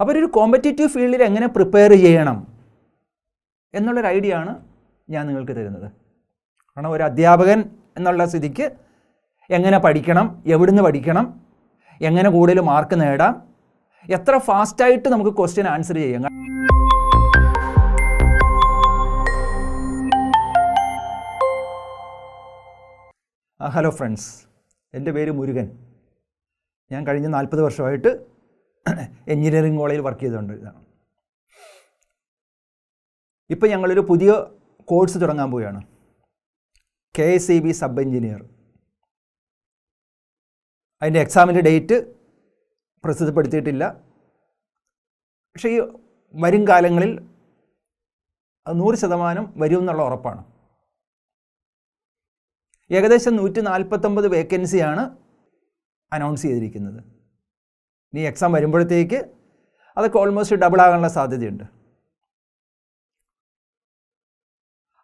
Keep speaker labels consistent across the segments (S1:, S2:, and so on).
S1: അപ്പോൾ ഒരു കോമ്പറ്റേറ്റീവ് ഫീൽഡിൽ എങ്ങനെ പ്രിപ്പയർ ചെയ്യണം എന്നുള്ളൊരു ഐഡിയ ആണ് ഞാൻ നിങ്ങൾക്ക് തരുന്നത് കാരണം ഒരു അധ്യാപകൻ എന്നുള്ള സ്ഥിതിക്ക് എങ്ങനെ പഠിക്കണം എവിടുന്ന് പഠിക്കണം എങ്ങനെ കൂടുതൽ മാർക്ക് നേടാം എത്ര ഫാസ്റ്റായിട്ട് നമുക്ക് ക്വസ്റ്റ്യൻ ആൻസർ ചെയ്യാം ഹലോ ഫ്രണ്ട്സ് എൻ്റെ പേര് മുരുകൻ ഞാൻ കഴിഞ്ഞ നാൽപ്പത് വർഷമായിട്ട് എഞ്ചിനീയറിംഗ് കോളേജിൽ വർക്ക് ചെയ്തുകൊണ്ട് ഇതാണ് ഇപ്പോൾ ഞങ്ങളൊരു പുതിയ കോഴ്സ് തുടങ്ങാൻ പോവുകയാണ് K S C B sub engineer അതിൻ്റെ എക്സാമിൻ്റെ ഡേറ്റ് പ്രസിദ്ധപ്പെടുത്തിയിട്ടില്ല പക്ഷേ ഈ വരും കാലങ്ങളിൽ അത് നൂറ് ശതമാനം എന്നുള്ള ഉറപ്പാണ് ഏകദേശം നൂറ്റി നാൽപ്പത്തൊമ്പത് വേക്കൻസിയാണ് അനൗൺസ് ചെയ്തിരിക്കുന്നത് നീ എക്സാം വരുമ്പോഴത്തേക്ക് അതൊക്കെ ഓൾമോസ്റ്റ് ഡബിൾ ആകാനുള്ള സാധ്യതയുണ്ട്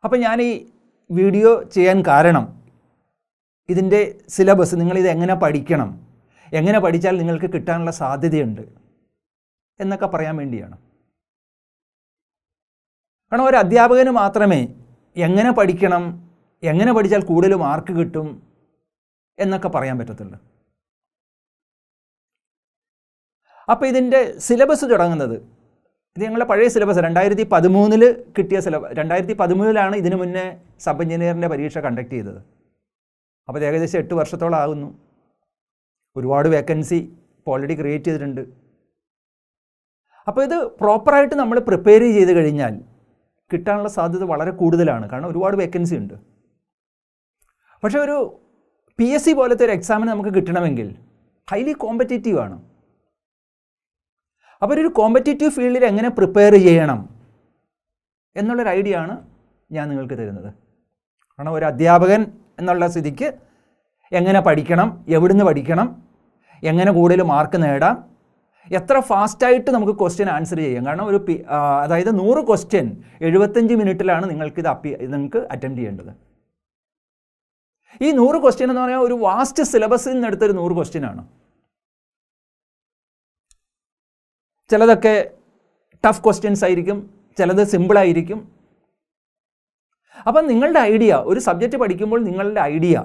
S1: അപ്പം ഞാൻ ഈ വീഡിയോ ചെയ്യാൻ കാരണം ഇതിൻ്റെ സിലബസ് നിങ്ങളിത് എങ്ങനെ പഠിക്കണം എങ്ങനെ പഠിച്ചാൽ നിങ്ങൾക്ക് കിട്ടാനുള്ള സാധ്യതയുണ്ട് എന്നൊക്കെ പറയാൻ വേണ്ടിയാണ് കാരണം ഒരു അധ്യാപകന് മാത്രമേ എങ്ങനെ പഠിക്കണം എങ്ങനെ പഠിച്ചാൽ കൂടുതൽ മാർക്ക് കിട്ടും എന്നൊക്കെ പറയാൻ പറ്റത്തുള്ളൂ അപ്പോൾ ഇതിൻ്റെ സിലബസ് തുടങ്ങുന്നത് ഇത് ഞങ്ങളുടെ പഴയ സിലബസ് രണ്ടായിരത്തി പതിമൂന്നിൽ കിട്ടിയ സിലബസ് രണ്ടായിരത്തി പതിമൂന്നിലാണ് ഇതിനു മുന്നേ സബ് എഞ്ചിനീയറിൻ്റെ പരീക്ഷ കണ്ടക്ട് ചെയ്തത് അപ്പോൾ ഏകദേശം എട്ട് വർഷത്തോളം ആകുന്നു ഒരുപാട് വേക്കൻസി ഇപ്പോൾ ഓൾറെഡി ക്രിയേറ്റ് ചെയ്തിട്ടുണ്ട് അപ്പോൾ ഇത് പ്രോപ്പറായിട്ട് നമ്മൾ പ്രിപ്പയർ ചെയ്ത് കഴിഞ്ഞാൽ കിട്ടാനുള്ള സാധ്യത വളരെ കൂടുതലാണ് കാരണം ഒരുപാട് വേക്കൻസി ഉണ്ട് പക്ഷേ ഒരു പി എസ് സി പോലത്തെ ഒരു എക്സാമിന് നമുക്ക് കിട്ടണമെങ്കിൽ ഹൈലി കോമ്പറ്റേറ്റീവ് ആണ് അപ്പോൾ ഒരു കോമ്പറ്റേറ്റീവ് ഫീൽഡിൽ എങ്ങനെ പ്രിപ്പയർ ചെയ്യണം എന്നുള്ളൊരു ഐഡിയ ആണ് ഞാൻ നിങ്ങൾക്ക് തരുന്നത് കാരണം ഒരു അധ്യാപകൻ എന്നുള്ള സ്ഥിതിക്ക് എങ്ങനെ പഠിക്കണം എവിടുന്ന് പഠിക്കണം എങ്ങനെ കൂടുതൽ മാർക്ക് നേടാം എത്ര ഫാസ്റ്റായിട്ട് നമുക്ക് ക്വസ്റ്റ്യൻ ആൻസർ ചെയ്യാം കാരണം ഒരു അതായത് നൂറ് ക്വസ്റ്റ്യൻ എഴുപത്തഞ്ച് മിനിറ്റിലാണ് നിങ്ങൾക്കിത് അപ്പി നിങ്ങൾക്ക് അറ്റൻഡ് ചെയ്യേണ്ടത് ഈ നൂറ് ക്വസ്റ്റ്യൻ എന്ന് പറഞ്ഞാൽ ഒരു വാസ്റ്റ് സിലബസിൽ നിന്നെടുത്തൊരു നൂറ് ക്വസ്റ്റ്യൻ ആണ് ചിലതൊക്കെ ടഫ് ക്വസ്റ്റ്യൻസ് ആയിരിക്കും ചിലത് സിമ്പിളായിരിക്കും അപ്പം നിങ്ങളുടെ ഐഡിയ ഒരു സബ്ജക്റ്റ് പഠിക്കുമ്പോൾ നിങ്ങളുടെ ഐഡിയ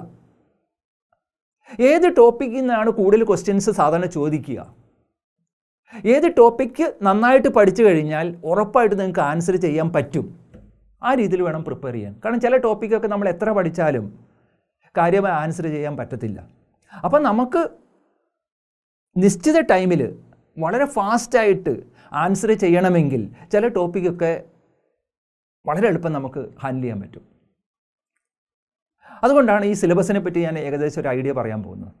S1: ഏത് ടോപ്പിക്കിൽ നിന്നാണ് കൂടുതൽ ക്വസ്റ്റ്യൻസ് സാധാരണ ചോദിക്കുക ഏത് ടോപ്പിക്ക് നന്നായിട്ട് പഠിച്ചു കഴിഞ്ഞാൽ ഉറപ്പായിട്ട് നിങ്ങൾക്ക് ആൻസർ ചെയ്യാൻ പറ്റും ആ രീതിയിൽ വേണം പ്രിപ്പയർ ചെയ്യാൻ കാരണം ചില ടോപ്പിക്കൊക്കെ നമ്മൾ എത്ര പഠിച്ചാലും കാര്യമായി ആൻസർ ചെയ്യാൻ പറ്റത്തില്ല അപ്പം നമുക്ക് നിശ്ചിത ടൈമിൽ വളരെ ഫാസ്റ്റായിട്ട് ആൻസർ ചെയ്യണമെങ്കിൽ ചില ടോപ്പിക്കൊക്കെ വളരെ എളുപ്പം നമുക്ക് ഹാൻഡിൽ ചെയ്യാൻ പറ്റും അതുകൊണ്ടാണ് ഈ സിലബസിനെ പറ്റി ഞാൻ ഏകദേശം ഒരു ഐഡിയ പറയാൻ പോകുന്നത്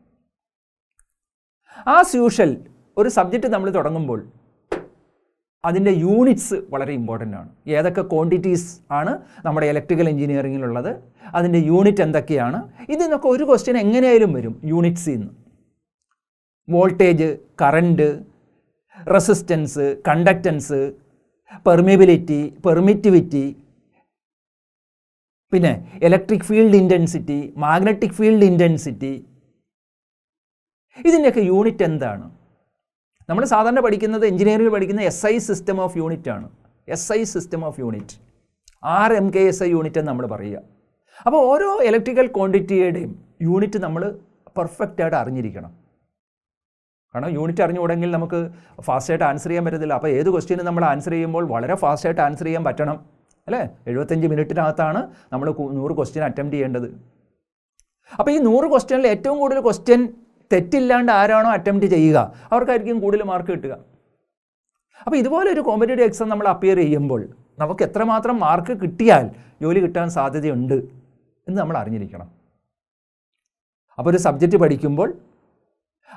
S1: ആസ് യൂഷ്വൽ ഒരു സബ്ജക്റ്റ് നമ്മൾ തുടങ്ങുമ്പോൾ അതിൻ്റെ യൂണിറ്റ്സ് വളരെ ഇമ്പോർട്ടൻ്റ് ആണ് ഏതൊക്കെ ക്വാണ്ടിറ്റീസ് ആണ് നമ്മുടെ ഇലക്ട്രിക്കൽ എഞ്ചിനീയറിങ്ങിലുള്ളത് അതിൻ്റെ യൂണിറ്റ് എന്തൊക്കെയാണ് ഇതിൽ നിന്നൊക്കെ ഒരു ക്വസ്റ്റ്യൻ എങ്ങനെയായാലും വരും യൂണിറ്റ്സിൽ നിന്ന് voltage current resistance conductance permeability permittivity പിന്നെ electric field intensity magnetic field intensity ഇതിൻ്റെയൊക്കെ യൂണിറ്റ് എന്താണ് നമ്മൾ സാധാരണ പഠിക്കുന്നത് എഞ്ചിനീയറിംഗ് പഠിക്കുന്ന S I system of unit ആണ് S I system of unit R M K S I unit എന്ന് നമ്മൾ പറയുക അപ്പോൾ ഓരോ ഇലക്ട്രിക്കൽ ക്വാണ്ടിറ്റിയുടെയും യൂണിറ്റ് നമ്മൾ പെർഫെക്റ്റായിട്ട് അറിഞ്ഞിരിക്കണം കാരണം യൂണിറ്റ് അറിഞ്ഞുകൂടെങ്കിൽ നമുക്ക് ഫാസ്റ്റായിട്ട് ആൻസർ ചെയ്യാൻ പറ്റത്തില്ല അപ്പോൾ ഏത് ക്വസ്റ്റ്യനും നമ്മൾ ആൻസർ ചെയ്യുമ്പോൾ വളരെ ഫാസ്റ്റായിട്ട് ആൻസർ ചെയ്യാൻ പറ്റണം അല്ലേ എഴുപത്തഞ്ച് മിനിറ്റിനകത്താണ് നമ്മൾ നൂറ് ക്വസ്റ്റ്യൻ അറ്റംപ്റ്റ് ചെയ്യേണ്ടത് അപ്പോൾ ഈ നൂറ് ക്വസ്റ്റ്യനിൽ ഏറ്റവും കൂടുതൽ ക്വസ്റ്റ്യൻ തെറ്റില്ലാണ്ട് ആരാണോ അറ്റംപ്റ്റ് ചെയ്യുക അവർക്കായിരിക്കും കൂടുതൽ മാർക്ക് കിട്ടുക അപ്പോൾ ഇതുപോലെ ഒരു കോമ്പറ്റേറ്റീവ് എക്സാം നമ്മൾ അപ്പിയർ ചെയ്യുമ്പോൾ നമുക്ക് എത്രമാത്രം മാർക്ക് കിട്ടിയാൽ ജോലി കിട്ടാൻ സാധ്യതയുണ്ട് എന്ന് നമ്മൾ അറിഞ്ഞിരിക്കണം അപ്പോൾ ഒരു സബ്ജക്റ്റ് പഠിക്കുമ്പോൾ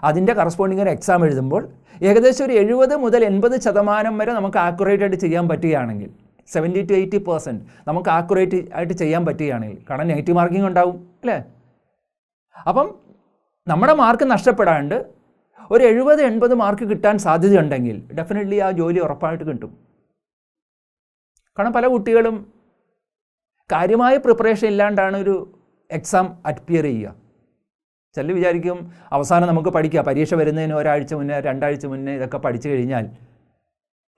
S1: അതിൻ്റെ കറസ്പോണ്ടിങ് ഒരു എക്സാം എഴുതുമ്പോൾ ഏകദേശം ഒരു എഴുപത് മുതൽ എൺപത് ശതമാനം വരെ നമുക്ക് ആക്യുറേറ്റ് ആയിട്ട് ചെയ്യാൻ പറ്റുകയാണെങ്കിൽ സെവൻറ്റി ടു എയ്റ്റി പെർസെൻറ്റ് നമുക്ക് ആക്യുറേറ്റ് ആയിട്ട് ചെയ്യാൻ പറ്റുകയാണെങ്കിൽ കാരണം നെഗറ്റീവ് മാർക്കിംഗ് ഉണ്ടാവും അല്ലേ അപ്പം നമ്മുടെ മാർക്ക് നഷ്ടപ്പെടാണ്ട് ഒരു എഴുപത് എൺപത് മാർക്ക് കിട്ടാൻ സാധ്യതയുണ്ടെങ്കിൽ ഡെഫിനറ്റ്ലി ആ ജോലി ഉറപ്പായിട്ട് കിട്ടും കാരണം പല കുട്ടികളും കാര്യമായ പ്രിപ്പറേഷൻ ഇല്ലാണ്ടാണ് ഒരു എക്സാം അറ്റ്പിയർ ചെയ്യുക ചില വിചാരിക്കും അവസാനം നമുക്ക് പഠിക്കാം പരീക്ഷ വരുന്നതിന് ഒരാഴ്ച മുന്നേ രണ്ടാഴ്ച മുന്നേ ഇതൊക്കെ പഠിച്ചു കഴിഞ്ഞാൽ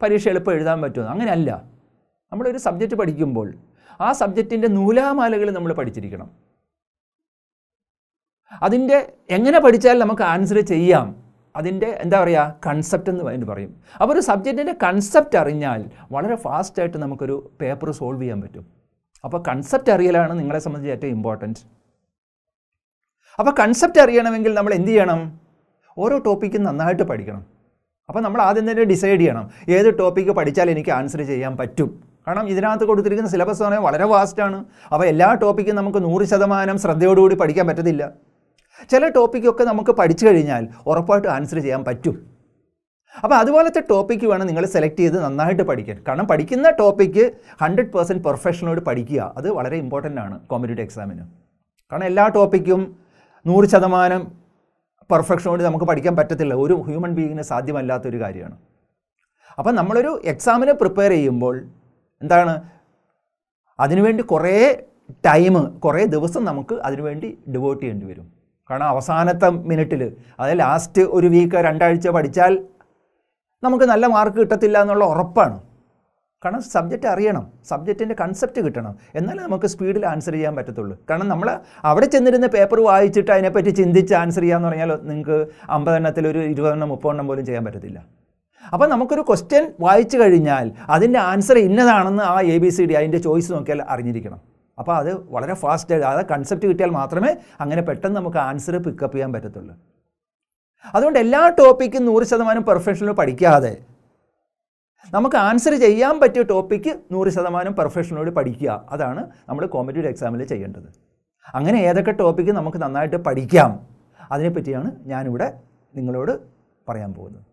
S1: പരീക്ഷ എളുപ്പം എഴുതാൻ പറ്റുമോ അങ്ങനെയല്ല നമ്മളൊരു സബ്ജക്റ്റ് പഠിക്കുമ്പോൾ ആ സബ്ജക്റ്റിൻ്റെ നൂലാമാലകൾ നമ്മൾ പഠിച്ചിരിക്കണം അതിൻ്റെ എങ്ങനെ പഠിച്ചാൽ നമുക്ക് ആൻസർ ചെയ്യാം അതിൻ്റെ എന്താ പറയുക കൺസെപ്റ്റ് എന്ന് അതിന് പറയും അപ്പോൾ ഒരു സബ്ജക്റ്റിൻ്റെ കൺസെപ്റ്റ് അറിഞ്ഞാൽ വളരെ ഫാസ്റ്റായിട്ട് നമുക്കൊരു പേപ്പർ സോൾവ് ചെയ്യാൻ പറ്റും അപ്പോൾ കൺസെപ്റ്റ് അറിയലാണ് നിങ്ങളെ സംബന്ധിച്ച് ഏറ്റവും ഇമ്പോർട്ടൻറ്റ് അപ്പോൾ കൺസെപ്റ്റ് അറിയണമെങ്കിൽ നമ്മൾ എന്ത് ചെയ്യണം ഓരോ ടോപ്പിക്കും നന്നായിട്ട് പഠിക്കണം അപ്പോൾ നമ്മൾ ആദ്യം തന്നെ ഡിസൈഡ് ചെയ്യണം ഏത് ടോപ്പിക്ക് പഠിച്ചാൽ എനിക്ക് ആൻസർ ചെയ്യാൻ പറ്റും കാരണം ഇതിനകത്ത് കൊടുത്തിരിക്കുന്ന സിലബസ് എന്ന് പറഞ്ഞാൽ വളരെ വാസ്റ്റാണ് അപ്പോൾ എല്ലാ ടോപ്പിക്കും നമുക്ക് നൂറ് ശതമാനം ശ്രദ്ധയോടുകൂടി പഠിക്കാൻ പറ്റത്തില്ല ചില ടോപ്പിക്കൊക്കെ നമുക്ക് പഠിച്ചു കഴിഞ്ഞാൽ ഉറപ്പായിട്ട് ആൻസർ ചെയ്യാൻ പറ്റും അപ്പോൾ അതുപോലത്തെ ടോപ്പിക്ക് വേണം നിങ്ങൾ സെലക്ട് ചെയ്ത് നന്നായിട്ട് പഠിക്കാൻ കാരണം പഠിക്കുന്ന ടോപ്പിക്ക് ഹൺഡ്രഡ് പെർസെൻറ്റ് പെർഫെക്ഷനോട് പഠിക്കുക അത് വളരെ ഇമ്പോർട്ടൻ്റ് ആണ് കോമ്പറ്റേറ്റീവ് എക്സാമിന് കാരണം എല്ലാ ടോപ്പിക്കും നൂറ് ശതമാനം പെർഫെക്ഷനോട് നമുക്ക് പഠിക്കാൻ പറ്റത്തില്ല ഒരു ഹ്യൂമൻ ബീങ്ങിന് സാധ്യമല്ലാത്തൊരു കാര്യമാണ് അപ്പം നമ്മളൊരു എക്സാമിന് പ്രിപ്പയർ ചെയ്യുമ്പോൾ എന്താണ് അതിനുവേണ്ടി കുറേ ടൈം കുറേ ദിവസം നമുക്ക് അതിനുവേണ്ടി ഡിവോട്ട് ചെയ്യേണ്ടി വരും കാരണം അവസാനത്തെ മിനിറ്റിൽ അതായത് ലാസ്റ്റ് ഒരു വീക്ക് രണ്ടാഴ്ച പഠിച്ചാൽ നമുക്ക് നല്ല മാർക്ക് കിട്ടത്തില്ല എന്നുള്ള ഉറപ്പാണ് കാരണം സബ്ജക്റ്റ് അറിയണം സബ്ജക്റ്റിൻ്റെ കൺസെപ്റ്റ് കിട്ടണം എന്നാലേ നമുക്ക് സ്പീഡിൽ ആൻസർ ചെയ്യാൻ പറ്റത്തുള്ളൂ കാരണം നമ്മൾ അവിടെ ചെന്നിരുന്ന പേപ്പർ വായിച്ചിട്ട് അതിനെപ്പറ്റി ചിന്തിച്ച് ആൻസർ ചെയ്യാമെന്ന് പറഞ്ഞാൽ നിങ്ങൾക്ക് അമ്പതെണ്ണത്തിൽ ഒരു ഇരുപതെണ്ണം മുപ്പതെണ്ണം പോലും ചെയ്യാൻ പറ്റത്തില്ല അപ്പോൾ നമുക്കൊരു ക്വസ്റ്റ്യൻ വായിച്ചു കഴിഞ്ഞാൽ അതിൻ്റെ ആൻസർ ഇന്നതാണെന്ന് ആ എ ബി സി ഡി അതിൻ്റെ ചോയ്സ് നോക്കിയാൽ അറിഞ്ഞിരിക്കണം അപ്പോൾ അത് വളരെ ഫാസ്റ്റ് അതായത് കൺസെപ്റ്റ് കിട്ടിയാൽ മാത്രമേ അങ്ങനെ പെട്ടെന്ന് നമുക്ക് ആൻസർ പിക്കപ്പ് ചെയ്യാൻ പറ്റത്തുള്ളൂ അതുകൊണ്ട് എല്ലാ ടോപ്പിക്കും നൂറ് ശതമാനം പെർഫെക്ഷനിൽ പഠിക്കാതെ നമുക്ക് ആൻസർ ചെയ്യാൻ പറ്റിയ ടോപ്പിക്ക് നൂറ് ശതമാനം പെർഫെക്ഷനോട് പഠിക്കുക അതാണ് നമ്മൾ കോമ്പറ്റീവ് എക്സാമിൽ ചെയ്യേണ്ടത് അങ്ങനെ ഏതൊക്കെ ടോപ്പിക്ക് നമുക്ക് നന്നായിട്ട് പഠിക്കാം അതിനെപ്പറ്റിയാണ് ഞാനിവിടെ നിങ്ങളോട് പറയാൻ പോകുന്നത്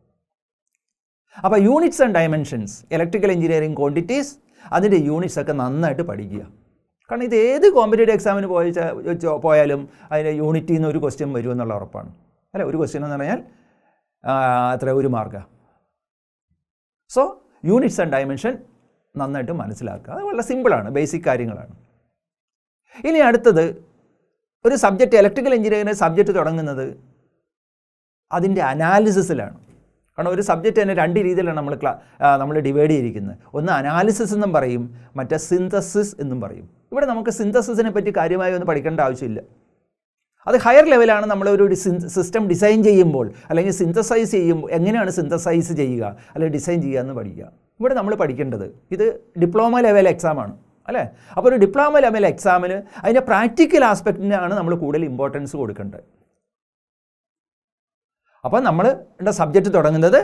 S1: അപ്പോൾ units and dimensions electrical engineering quantities അതിൻ്റെ യൂണിറ്റ്സ് ഒക്കെ നന്നായിട്ട് പഠിക്കുക കാരണം ഇത് ഏത് കോമ്പറ്റേറ്റീവ് എക്സാമിന് പോയി പോയാലും അതിൻ്റെ യൂണിറ്റിൽ നിന്ന് ഒരു ക്വസ്റ്റ്യൻ വരുമെന്നുള്ള ഉറപ്പാണ് അല്ല ഒരു ക്വസ്റ്റ്യൻ എന്ന് പറഞ്ഞാൽ അത്ര ഒരു മാർഗ്ഗം സോ യൂണിറ്റ്സ് ആൻഡ് ഡയമെൻഷൻ നന്നായിട്ട് മനസ്സിലാക്കുക അത് വളരെ സിമ്പിളാണ് ബേസിക് കാര്യങ്ങളാണ് ഇനി അടുത്തത് ഒരു സബ്ജക്റ്റ് ഇലക്ട്രിക്കൽ എഞ്ചിനീയറിംഗ് സബ്ജക്റ്റ് തുടങ്ങുന്നത് അതിൻ്റെ അനാലിസിസിലാണ് കാരണം ഒരു സബ്ജക്റ്റ് തന്നെ രണ്ട് രീതിയിലാണ് നമ്മൾ ക്ലാ നമ്മൾ ഡിവൈഡ് ചെയ്തിരിക്കുന്നത് ഒന്ന് അനാലിസിസ് എന്നും പറയും മറ്റേ സിന്തസിസ് എന്നും പറയും ഇവിടെ നമുക്ക് സിന്തസിസിനെ പറ്റി കാര്യമായി ഒന്നും പഠിക്കേണ്ട ആവശ്യമില്ല അത് ഹയർ ലെവലാണ് നമ്മളൊരു സിസ്റ്റം ഡിസൈൻ ചെയ്യുമ്പോൾ അല്ലെങ്കിൽ സിന്തസൈസ് ചെയ്യുമ്പോൾ എങ്ങനെയാണ് സിന്തസൈസ് ചെയ്യുക അല്ലെങ്കിൽ ഡിസൈൻ ചെയ്യുക എന്ന് പഠിക്കുക ഇവിടെ നമ്മൾ പഠിക്കേണ്ടത് ഇത് ഡിപ്ലോമ ലെവൽ എക്സാമാണ് അല്ലേ അപ്പോൾ ഒരു ഡിപ്ലോമ ലെവൽ എക്സാമിന് അതിൻ്റെ പ്രാക്ടിക്കൽ ആസ്പെക്റ്റിനാണ് നമ്മൾ കൂടുതൽ ഇമ്പോർട്ടൻസ് കൊടുക്കേണ്ടത് അപ്പോൾ നമ്മൾ സബ്ജക്റ്റ് തുടങ്ങുന്നത്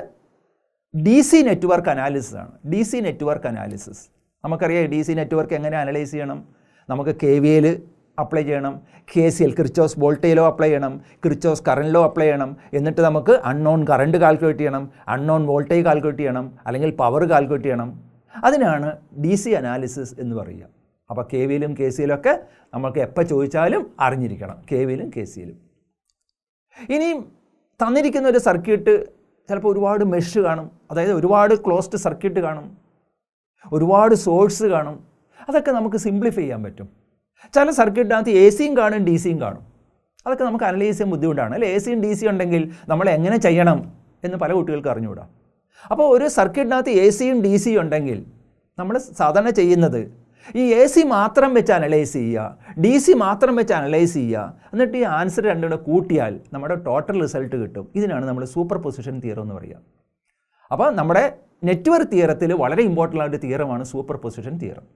S1: ഡി സി നെറ്റ്വർക്ക് അനാലിസിസ് ആണ് ഡി സി നെറ്റ്വർക്ക് അനാലിസിസ് നമുക്കറിയാം ഡി സി നെറ്റ്വർക്ക് എങ്ങനെ അനലൈസ് ചെയ്യണം നമുക്ക് കെ വി എയിൽ അപ്ലൈ ചെയ്യണം കെ സി എൽ ക്രിച്ചോസ് വോൾട്ടേജിലോ അപ്ലൈ ചെയ്യണം ക്രിച്ചോസ് കറണ്ടിലോ അപ്ലൈ ചെയ്യണം എന്നിട്ട് നമുക്ക് അൺനോൺ കറണ്ട് കാൽക്കുലേറ്റ് ചെയ്യണം അൺനോൺ വോൾട്ടേജ് കാൽക്കുലേറ്റ് ചെയ്യണം അല്ലെങ്കിൽ പവർ കാൽക്കുലേറ്റ് ചെയ്യണം അതിനാണ് ഡി സി അനാലിസിസ് എന്ന് പറയുക അപ്പോൾ കെ വിയിലും കെ സിയിലും ഒക്കെ നമുക്ക് എപ്പോൾ ചോദിച്ചാലും അറിഞ്ഞിരിക്കണം കെ വിയിലും കെ സിയിലും ഇനിയും തന്നിരിക്കുന്ന ഒരു സർക്യൂട്ട് ചിലപ്പോൾ ഒരുപാട് മെഷ് കാണും അതായത് ഒരുപാട് ക്ലോസ്ഡ് സർക്യൂട്ട് കാണും ഒരുപാട് സോഴ്സ് കാണും അതൊക്കെ നമുക്ക് സിംപ്ലിഫൈ ചെയ്യാൻ പറ്റും ചില സർക്യൂട്ടിനകത്ത് എ സിയും കാണും ഡി സിയും കാണും അതൊക്കെ നമുക്ക് അനലൈസ് ചെയ്യാൻ ബുദ്ധിമുട്ടാണ് അല്ലെ എ സിയും ഡി സിയും ഉണ്ടെങ്കിൽ നമ്മൾ എങ്ങനെ ചെയ്യണം എന്ന് പല കുട്ടികൾക്ക് അറിഞ്ഞുകൂടാ അപ്പോൾ ഒരു സർക്യൂട്ടിനകത്ത് എ സിയും ഡി സിയും ഉണ്ടെങ്കിൽ നമ്മൾ സാധാരണ ചെയ്യുന്നത് ഈ എ സി മാത്രം വെച്ച് അനലൈസ് ചെയ്യുക ഡി സി മാത്രം വെച്ച് അനലൈസ് ചെയ്യുക എന്നിട്ട് ഈ ആൻസർ രണ്ടും കൂടെ കൂട്ടിയാൽ നമ്മുടെ ടോട്ടൽ റിസൾട്ട് കിട്ടും ഇതിനാണ് നമ്മൾ സൂപ്പർ പൊസിഷൻ തിയറം എന്ന് പറയുക അപ്പോൾ നമ്മുടെ നെറ്റ്വർക്ക് തിയറത്തിൽ വളരെ ഇമ്പോർട്ടൻ്റ് ആയിട്ട് തിയറമാണ് സൂപ്പർ പൊസിഷൻ തിയറം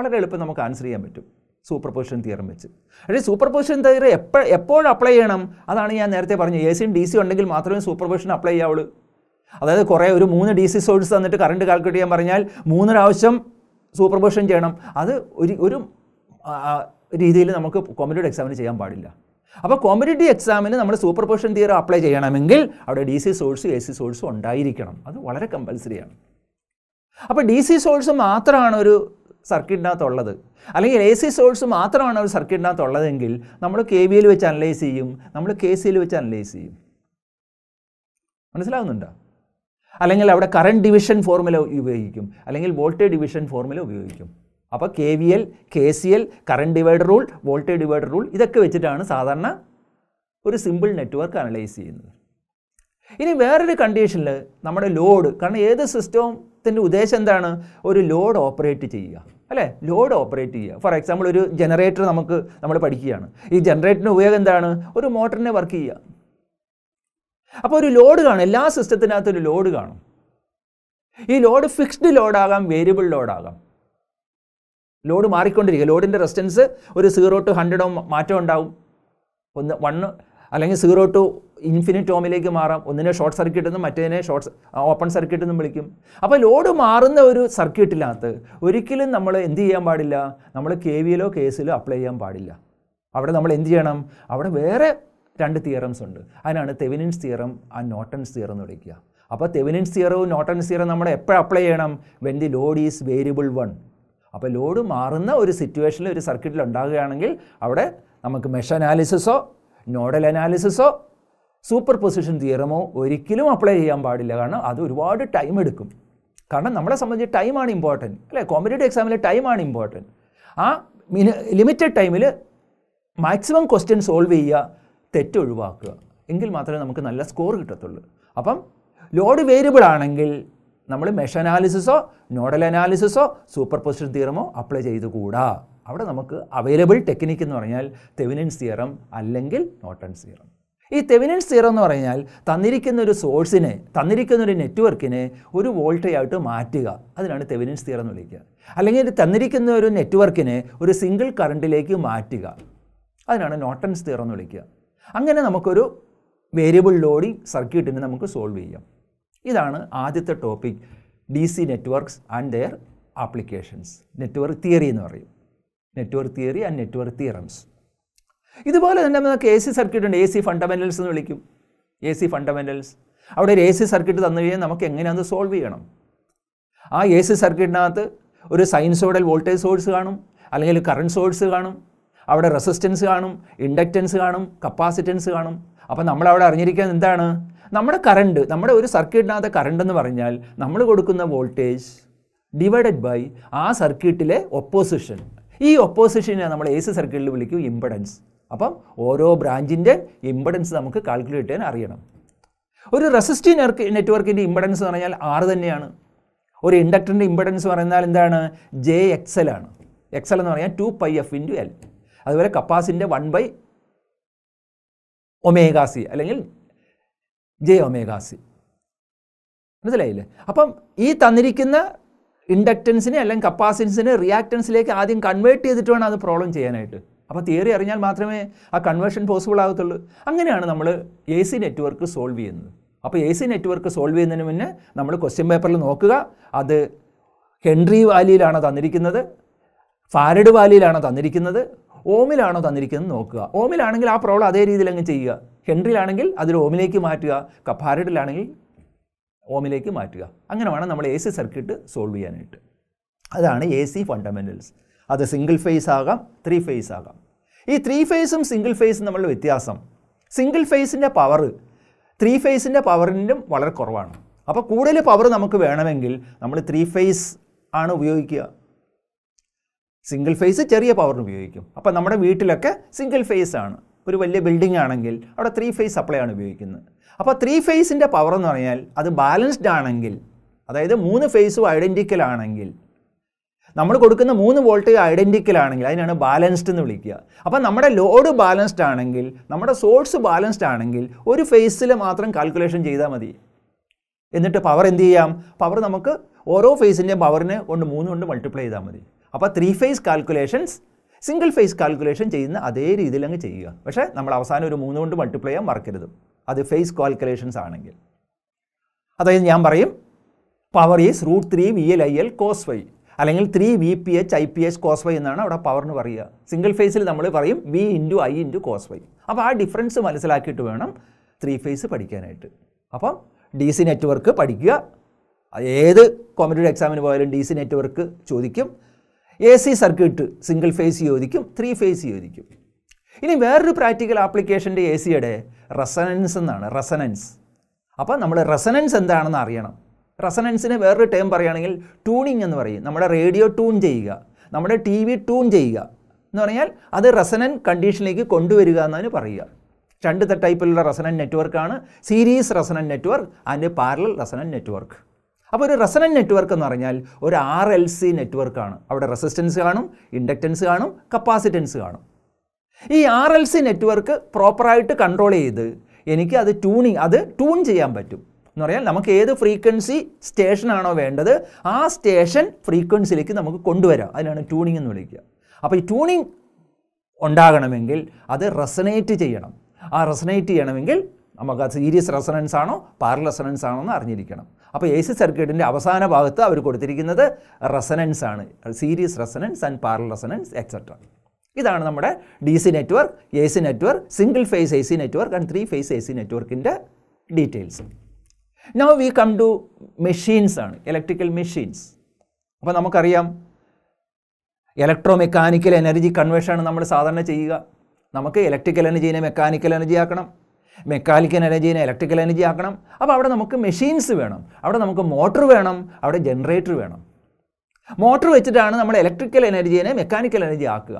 S1: വളരെ എളുപ്പം നമുക്ക് ആൻസർ ചെയ്യാൻ പറ്റും സൂപ്പർ പൊസിഷൻ തിയറം വെച്ച് പക്ഷേ സൂപ്പർ പൊസിഷൻ തിയറി എപ്പോൾ എപ്പോഴും അപ്ലൈ ചെയ്യണം അതാണ് ഞാൻ നേരത്തെ പറഞ്ഞത് എ സിയും ഡി സി ഉണ്ടെങ്കിൽ മാത്രമേ സൂപ്പർ പൊസിഷൻ അപ്ലൈ ചെയ്യാവുള്ളൂ അതായത് കുറേ ഒരു മൂന്ന് ഡി സി സോഴ്സ് തന്നിട്ട് കറണ്ട് കാൽക്കുലേറ്റ് ചെയ്യാൻ പറഞ്ഞാൽ മൂന്ന് പ്രാവശ്യം സൂപ്പർ പൊസിഷൻ ചെയ്യണം അത് ഒരു ഒരു രീതിയിൽ നമുക്ക് കോമ്പറ്റേറ്റീവ് എക്സാമിന് ചെയ്യാൻ പാടില്ല അപ്പോൾ കോമ്പറ്റേറ്റീവ് എക്സാമിന് നമ്മൾ സൂപ്പർ പൊസിഷൻ തിയറി അപ്ലൈ ചെയ്യണമെങ്കിൽ അവിടെ ഡി സി സോഴ്സും എ സി സോഴ്സും ഉണ്ടായിരിക്കണം അത് വളരെ കമ്പൽസറിയാണ് അപ്പോൾ ഡി സി സോഴ്സ് മാത്രമാണ് ഒരു സർക്യൂട്ടിനകത്തുള്ളത് അല്ലെങ്കിൽ എ സി സോഴ്സ് മാത്രമാണ് ഒരു സർക്യൂട്ടിനകത്തുള്ളതെങ്കിൽ നമ്മൾ കെ വിയിൽ വെച്ച് അനലൈസ് ചെയ്യും നമ്മൾ കെ സിയിൽ വെച്ച് അനലൈസ് ചെയ്യും മനസ്സിലാവുന്നുണ്ടോ അല്ലെങ്കിൽ അവിടെ കറണ്ട് ഡിവിഷൻ ഫോർമുല ഉപയോഗിക്കും അല്ലെങ്കിൽ വോൾട്ടേജ് ഡിവിഷൻ ഫോർമുല ഉപയോഗിക്കും അപ്പോൾ K V L K C L current divider rule voltage divider rule ഇതൊക്കെ വെച്ചിട്ടാണ് സാധാരണ ഒരു സിമ്പിൾ നെറ്റ്വർക്ക് അനലൈസ് ചെയ്യുന്നത് ഇനി വേറൊരു കണ്ടീഷനിൽ നമ്മുടെ ലോഡ് കാരണം ഏത് സിസ്റ്റത്തിൻ്റെ ഉദ്ദേശം എന്താണ് ഒരു ലോഡ് ഓപ്പറേറ്റ് ചെയ്യുക അല്ലേ ലോഡ് ഓപ്പറേറ്റ് ചെയ്യുക ഫോർ എക്സാമ്പിൾ ഒരു ജനറേറ്റർ നമുക്ക് നമ്മൾ പഠിക്കുകയാണ് ഈ ജനറേറ്ററിൻ്റെ ഉപയോഗം എന്താണ് ഒരു മോട്ടറിനെ വർക്ക് ചെയ്യുക അപ്പോൾ ഒരു ലോഡ് കാണും എല്ലാ സിസ്റ്റത്തിനകത്തും ഒരു ലോഡ് കാണും ഈ ലോഡ് ഫിക്സ്ഡ് ലോഡാകാം വേരിയബിൾ ലോഡാകാം ലോഡ് മാറിക്കൊണ്ടിരിക്കുക ലോഡിൻ്റെ റെസിസ്റ്റൻസ് ഒരു സീറോ ടു ഹൺഡ്രഡോ മാറ്റം ഉണ്ടാവും ഒന്ന് വൺ അല്ലെങ്കിൽ സീറോ ടു ഇൻഫിനിറ്റ് ഓമിലേക്ക് മാറാം ഒന്നിനെ ഷോർട്ട് സർക്യൂട്ട് എന്നും മറ്റേതിനെ ഷോർട്ട് ഓപ്പൺ സർക്യൂട്ട് എന്നും വിളിക്കും അപ്പോൾ ലോഡ് മാറുന്ന ഒരു സർക്യൂട്ടിനകത്ത് ഒരിക്കലും നമ്മൾ എന്ത് ചെയ്യാൻ പാടില്ല നമ്മൾ കെ വിയിലോ കേസിലോ അപ്ലൈ ചെയ്യാൻ പാടില്ല അവിടെ നമ്മൾ എന്ത് ചെയ്യണം അവിടെ വേറെ രണ്ട് തിയറംസ് ഉണ്ട് അതിനാണ് തെവിനിൻസ് തിയറം ആ നോട്ടൻസ് തിയറം എന്ന് വിളിക്കുക അപ്പോൾ തെവിനിൻസ് തിയറും നോട്ടൻസ് തിയറും നമ്മൾ എപ്പോഴും അപ്ലൈ ചെയ്യണം when the load is variable one അപ്പോൾ ലോഡ് മാറുന്ന ഒരു സിറ്റുവേഷനിൽ ഒരു സർക്യൂട്ടിൽ ഉണ്ടാകുകയാണെങ്കിൽ അവിടെ നമുക്ക് മെഷ് അനാലിസിസോ നോഡൽ അനാലിസിസോ സൂപ്പർ പൊസിഷൻ തിയറമോ ഒരിക്കലും അപ്ലൈ ചെയ്യാൻ പാടില്ല കാരണം അത് ഒരുപാട് ടൈം എടുക്കും കാരണം നമ്മളെ സംബന്ധിച്ച് ടൈമാണ് ഇമ്പോർട്ടൻറ്റ് അല്ലേ കോമ്പറ്റേറ്റീവ് എക്സാമിലെ ടൈമാണ് ഇമ്പോർട്ടൻറ്റ് ആ മിനി ലിമിറ്റഡ് ടൈമിൽ മാക്സിമം ക്വസ്റ്റ്യൻ സോൾവ് ചെയ്യുക തെറ്റ് ഒഴിവാക്കുക എങ്കിൽ മാത്രമേ നമുക്ക് നല്ല സ്കോർ കിട്ടത്തുള്ളൂ അപ്പം ലോഡ് വേരിയബിൾ ആണെങ്കിൽ നമ്മൾ മെഷ് അനാലിസിസോ നോഡൽ അനാലിസിസോ സൂപ്പർ പൊസിഷൻ തിയറമോ അപ്ലൈ ചെയ്തുകൂടാ അവിടെ നമുക്ക് അവൈലബിൾ ടെക്നിക്ക് എന്ന് പറഞ്ഞാൽ തെവിനൻസ് തിയറം അല്ലെങ്കിൽ നോട്ടൺസ് തിയറം ഈ തെവിനൻ സീറോ എന്ന് പറഞ്ഞാൽ തന്നിരിക്കുന്ന ഒരു സോഴ്സിനെ തന്നിരിക്കുന്ന ഒരു നെറ്റ്വർക്കിനെ ഒരു വോൾട്ടേജ് ആയിട്ട് മാറ്റുക അതിനാണ് തെവിനൻ സീറോ എന്ന് വിളിക്കുക അല്ലെങ്കിൽ തന്നിരിക്കുന്ന ഒരു നെറ്റ്വർക്കിനെ ഒരു സിംഗിൾ കറണ്ടിലേക്ക് മാറ്റുക അതിനാണ് നോട്ടൻസ് സീറോ എന്ന് വിളിക്കുക അങ്ങനെ നമുക്കൊരു വേരിയബിൾ ലോഡിംഗ് സർക്യൂട്ടിനെ നമുക്ക് സോൾവ് ചെയ്യാം ഇതാണ് ആദ്യത്തെ topic D C networks and their applications network theory എന്ന് പറയും network theory and network theorems ഇതുപോലെ തന്നെ നമുക്ക് എ സി സർക്യൂട്ട് ഉണ്ട് എ സി ഫണ്ടമെൻ്റൽസ് എന്ന് വിളിക്കും എ സി ഫണ്ടമെൻ്റൽസ് അവിടെ ഒരു എ സി സർക്യൂട്ട് തന്നു കഴിഞ്ഞാൽ നമുക്ക് എങ്ങനെ സോൾവ് ചെയ്യണം ആ എ സി സർക്യൂട്ടിനകത്ത് ഒരു സൈൻസോഡൽ വോൾട്ടേജ് സോഴ്സ് കാണും അല്ലെങ്കിൽ കറണ്ട് സോഴ്സ് കാണും അവിടെ റെസിസ്റ്റൻസ് കാണും ഇൻഡക്റ്റൻസ് കാണും കപ്പാസിറ്റൻസ് കാണും അപ്പോൾ നമ്മളവിടെ അറിഞ്ഞിരിക്കുന്നത് എന്താണ് നമ്മുടെ കറണ്ട് നമ്മുടെ ഒരു സർക്യൂട്ടിനകത്ത് കറണ്ട് എന്ന് പറഞ്ഞാൽ നമ്മൾ കൊടുക്കുന്ന വോൾട്ടേജ് ഡിവൈഡഡ് ബൈ ആ സർക്യൂട്ടിലെ ഒപ്പോസിഷൻ ഈ ഒപ്പോസിഷനെ നമ്മൾ സി സർക്കിളിൽ വിളിക്കും ഇമ്പഡൻസ് അപ്പം ഓരോ ബ്രാഞ്ചിൻ്റെ ഇമ്പഡൻസ് നമുക്ക് കാൽക്കുലേറ്റ് ചെയ്യാൻ അറിയണം ഒരു റെസിസ്റ്റീവ് നെർക്ക് നെറ്റ്വർക്കിൻ്റെ ഇമ്പഡൻസ് എന്ന് പറഞ്ഞാൽ ആറ് തന്നെയാണ് ഒരു ഇൻഡക്ടറിൻ്റെ ഇമ്പഡൻസ് പറഞ്ഞാൽ എന്താണ് ജെ എക്സ് എൽ ആണ് എക്സ് എൽ എന്ന് പറഞ്ഞാൽ two pi F into L അതുപോലെ കപ്പാസിൻ്റെ വൺ ബൈ ഒമേഗ സി അല്ലെങ്കിൽ ജെ ഒമേഗ സി മനസ്സിലായില്ലേ അപ്പം ഈ തന്നിരിക്കുന്ന ഇൻഡക്റ്റൻസിനെ അല്ലെങ്കിൽ കപ്പാസിറ്റൻസിനെ റിയാക്റ്റൻസിലേക്ക് ആദ്യം കൺവേർട്ട് ചെയ്തിട്ട് വേണം അത് പ്രോബ്ലം ചെയ്യാനായിട്ട് അപ്പോൾ തിയറി അറിഞ്ഞാൽ മാത്രമേ ആ കൺവേർഷൻ പോസിബിൾ ആകത്തുള്ളൂ അങ്ങനെയാണ് നമ്മൾ എ സി നെറ്റ്വർക്ക് സോൾവ് ചെയ്യുന്നത് അപ്പോൾ എ സി നെറ്റ്വർക്ക് സോൾവ് ചെയ്യുന്നതിന് മുന്നേ നമ്മൾ ക്വസ്റ്റ്യൻ പേപ്പറിൽ നോക്കുക അത് ഹെൻറി വാലിയിലാണോ തന്നിരിക്കുന്നത് ഫാരഡ് വാലിയിലാണോ തന്നിരിക്കുന്നത് ഓമിലാണോ തന്നിരിക്കുന്നത് നോക്കുക ഓമിലാണെങ്കിൽ ആ പ്രോബ്ലം അതേ രീതിയിൽ അങ്ങ് ചെയ്യുക ഹെൻറിയിലാണെങ്കിൽ അതിൽ ഓമിലേക്ക് മാറ്റുക ഫാരഡിലാണെങ്കിൽ ഓമിലേക്ക് മാറ്റുക അങ്ങനെ വേണം നമ്മൾ എ സി സർക്യൂട്ട് സോൾവ് ചെയ്യാനായിട്ട് അതാണ് എ സി ഫണ്ടമെൻ്റൽസ് അത് സിംഗിൾ ഫേസ് ആകാം ത്രീ ഫേസ് ആകാം ഈ ത്രീ ഫേസും സിംഗിൾ ഫേസും തമ്മിലുള്ള വ്യത്യാസം സിംഗിൾ ഫേസിൻ്റെ പവർ ത്രീ ഫേസിൻ്റെ പവറിൻ്റെയും വളരെ കുറവാണ് അപ്പോൾ കൂടുതൽ പവർ നമുക്ക് വേണമെങ്കിൽ നമ്മൾ ത്രീ ഫേസ് ആണ് ഉപയോഗിക്കുക സിംഗിൾ ഫേസ് ചെറിയ പവറിന് ഉപയോഗിക്കും അപ്പോൾ നമ്മുടെ വീട്ടിലൊക്കെ സിംഗിൾ ഫേസ് ആണ് ഒരു വലിയ ബിൽഡിംഗ് ആണെങ്കിൽ അവിടെ ത്രീ ഫേസ് സപ്ലൈ ആണ് ഉപയോഗിക്കുന്നത് അപ്പോൾ ത്രീ ഫേസിൻ്റെ പവർ എന്ന് പറഞ്ഞാൽ അത് ബാലൻസ്ഡ് ആണെങ്കിൽ അതായത് മൂന്ന് ഫേസും ഐഡൻറ്റിക്കൽ ആണെങ്കിൽ നമ്മൾ കൊടുക്കുന്ന മൂന്ന് വോൾട്ട് ഐഡൻറ്റിക്കൽ ആണെങ്കിൽ അതിനാണ് ബാലൻസ്ഡ് എന്ന് വിളിക്കുക അപ്പോൾ നമ്മുടെ ലോഡ് ബാലൻസ്ഡ് ആണെങ്കിൽ നമ്മുടെ സോഴ്സ് ബാലൻസ്ഡ് ആണെങ്കിൽ ഒരു ഫേസിൽ മാത്രം കാൽക്കുലേഷൻ ചെയ്താൽ മതി എന്നിട്ട് പവർ എന്ത് ചെയ്യാം പവർ നമുക്ക് ഓരോ ഫേസിൻ്റെയും പവറിനെ കൊണ്ട് മൂന്ന് കൊണ്ട് മൾട്ടിപ്ലൈ ചെയ്താൽ മതി അപ്പോൾ three phase calculations single phase calculation ചെയ്യുന്ന അതേ രീതിയിൽ അങ്ങ് ചെയ്യുക പക്ഷേ നമ്മൾ അവസാനം ഒരു മൂന്ന് കൊണ്ട് മൾട്ടിപ്ലൈ ചെയ്യാൻ മറക്കരുത് അത് ഫേസ് കാൽക്കുലേഷൻസ് ആണെങ്കിൽ അതായത് ഞാൻ പറയും power is root three V L I L cos phi അല്ലെങ്കിൽ three V P H I P H cos phi എന്നാണ് അവിടെ പവറിന് പറയുക സിംഗിൾ ഫേസിൽ നമ്മൾ പറയും V into I into cos phi അപ്പോൾ ആ ഡിഫറൻസ് മനസ്സിലാക്കിയിട്ട് വേണം ത്രീ ഫേസ് പഠിക്കാനായിട്ട് അപ്പം ഡി സി നെറ്റ്വർക്ക് പഠിക്കുക ഏത് കോമ്പറ്റീവ് എക്സാമിന് പോയാലും ഡി സി നെറ്റ്വർക്ക് ചോദിക്കും A C circuit single phase ചോദിക്കും ത്രീ ഫേസ് ചോദിക്കും ഇനി വേറൊരു പ്രാക്ടിക്കൽ ആപ്ലിക്കേഷൻ്റെ എ സിയുടെ റെസനൻസ് എന്നാണ് റെസനൻസ് അപ്പോൾ നമ്മൾ റെസനൻസ് എന്താണെന്ന് അറിയണം റെസനൻസിന് വേറൊരു ടേം പറയുകയാണെങ്കിൽ ട്യൂണിങ് എന്ന് പറയും നമ്മുടെ റേഡിയോ ട്യൂൺ ചെയ്യുക നമ്മുടെ ടി വി ട്യൂൺ ചെയ്യുക എന്ന് പറഞ്ഞാൽ അത് റെസനൻ കണ്ടീഷനിലേക്ക് കൊണ്ടുവരിക എന്നാണ് പറയുക രണ്ട് ടൈപ്പിലുള്ള റെസനൻ നെറ്റ്വർക്കാണ് series resonant network and parallel resonant network അപ്പോൾ ഒരു റെസനൻ നെറ്റ്വർക്ക് എന്ന് പറഞ്ഞാൽ ഒരു ആർ എൽ സി നെറ്റ്വർക്കാണ് അവിടെ റെസിസ്റ്റൻസ് കാണും ഇൻഡക്റ്റൻസ് കാണും കപ്പാസിറ്റൻസ് കാണും ഈ ആർ എൽ സി നെറ്റ്വർക്ക് പ്രോപ്പറായിട്ട് കൺട്രോൾ ചെയ്ത് എനിക്ക് അത് ട്യൂണിങ് അത് ട്യൂൺ ചെയ്യാൻ പറ്റും എന്ന് പറയാൻ നമുക്ക് ഏത് ഫ്രീക്വൻസി സ്റ്റേഷനാണോ വേണ്ടത് ആ സ്റ്റേഷൻ ഫ്രീക്വൻസിയിലേക്ക് നമുക്ക് കൊണ്ടുവരാം അതിനാണ് ട്യൂണിംഗ് എന്ന് വിളിക്കുക അപ്പോൾ ഈ ട്യൂണിങ് ഉണ്ടാകണമെങ്കിൽ അത് റെസനേറ്റ് ചെയ്യണം ആ റെസനേറ്റ് ചെയ്യണമെങ്കിൽ നമുക്ക് സീരീസ് റെസനൻസ് ആണോ പാർ റെസനൻസ് ആണോ എന്ന് അറിഞ്ഞിരിക്കണം അപ്പോൾ എ സി സർക്യൂട്ടിൻ്റെ അവസാന ഭാഗത്ത് അവർ കൊടുത്തിരിക്കുന്നത് റെസനൻസ് ആണ് series resonance and par resonance et cetera ഇതാണ് നമ്മുടെ D C network A C network single phase A C network and three phase A C നെറ്റ്വർക്കിൻ്റെ details now we come to machines ആണ് electrical machines അപ്പോൾ നമുക്കറിയാം electro mechanical energy കൺവേർഷനാണ് നമ്മൾ സാധാരണ ചെയ്യുക നമുക്ക് ഇലക്ട്രിക്കൽ എനർജീനെ മെക്കാനിക്കൽ എനർജി ആക്കണം മെക്കാനിക്കൽ എനർജീനെ ഇലക്ട്രിക്കൽ എനർജി ആക്കണം അപ്പോൾ അവിടെ നമുക്ക് മെഷീൻസ് വേണം അവിടെ നമുക്ക് മോട്ടർ വേണം അവിടെ ജനറേറ്റർ വേണം മോട്ടർ വെച്ചിട്ടാണ് നമ്മൾ ഇലക്ട്രിക്കൽ എനർജീനെ മെക്കാനിക്കൽ എനർജി ആക്കുക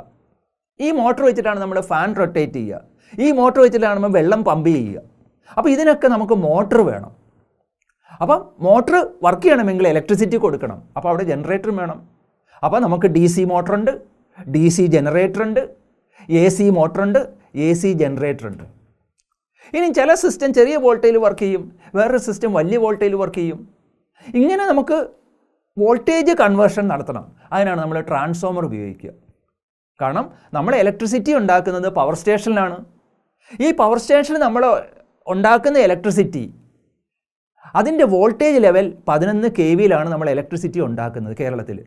S1: ഈ മോട്ടർ വെച്ചിട്ടാണ് നമ്മൾ ഫാൻ റൊട്ടേറ്റ് ചെയ്യുക ഈ മോട്ടർ വെച്ചിട്ടാണ് നമ്മൾ വെള്ളം പമ്പ് ചെയ്യുക അപ്പോൾ ഇതിനൊക്കെ നമുക്ക് മോട്ടർ വേണം അപ്പം മോട്ടർ വർക്ക് ചെയ്യണമെങ്കിൽ ഇലക്ട്രിസിറ്റി കൊടുക്കണം അപ്പോൾ അവിടെ ജനറേറ്റർ വേണം അപ്പോൾ നമുക്ക് ഡി സി മോട്ടറുണ്ട് ഡി സി ജനറേറ്റർ ഉണ്ട് എ സി മോട്ടറുണ്ട് എ സി ജനറേറ്റർ ഉണ്ട് ഇനി ചില സിസ്റ്റം ചെറിയ വോൾട്ടേജിൽ വർക്ക് ചെയ്യും വേറൊരു സിസ്റ്റം വലിയ വോൾട്ടേജിൽ വർക്ക് ചെയ്യും ഇങ്ങനെ നമുക്ക് വോൾട്ടേജ് കൺവേർഷൻ നടത്തണം അതിനാണ് നമ്മൾ ട്രാൻസ്ഫോമർ ഉപയോഗിക്കുക കാരണം നമ്മൾ ഇലക്ട്രിസിറ്റി ഉണ്ടാക്കുന്നത് പവർ സ്റ്റേഷനിലാണ് ഈ പവർ സ്റ്റേഷനിൽ നമ്മൾ ഉണ്ടാക്കുന്ന ഇലക്ട്രിസിറ്റി അതിൻ്റെ വോൾട്ടേജ് ലെവൽ പതിനൊന്ന് കെ വിയിലാണ് നമ്മൾ ഇലക്ട്രിസിറ്റി ഉണ്ടാക്കുന്നത് കേരളത്തിൽ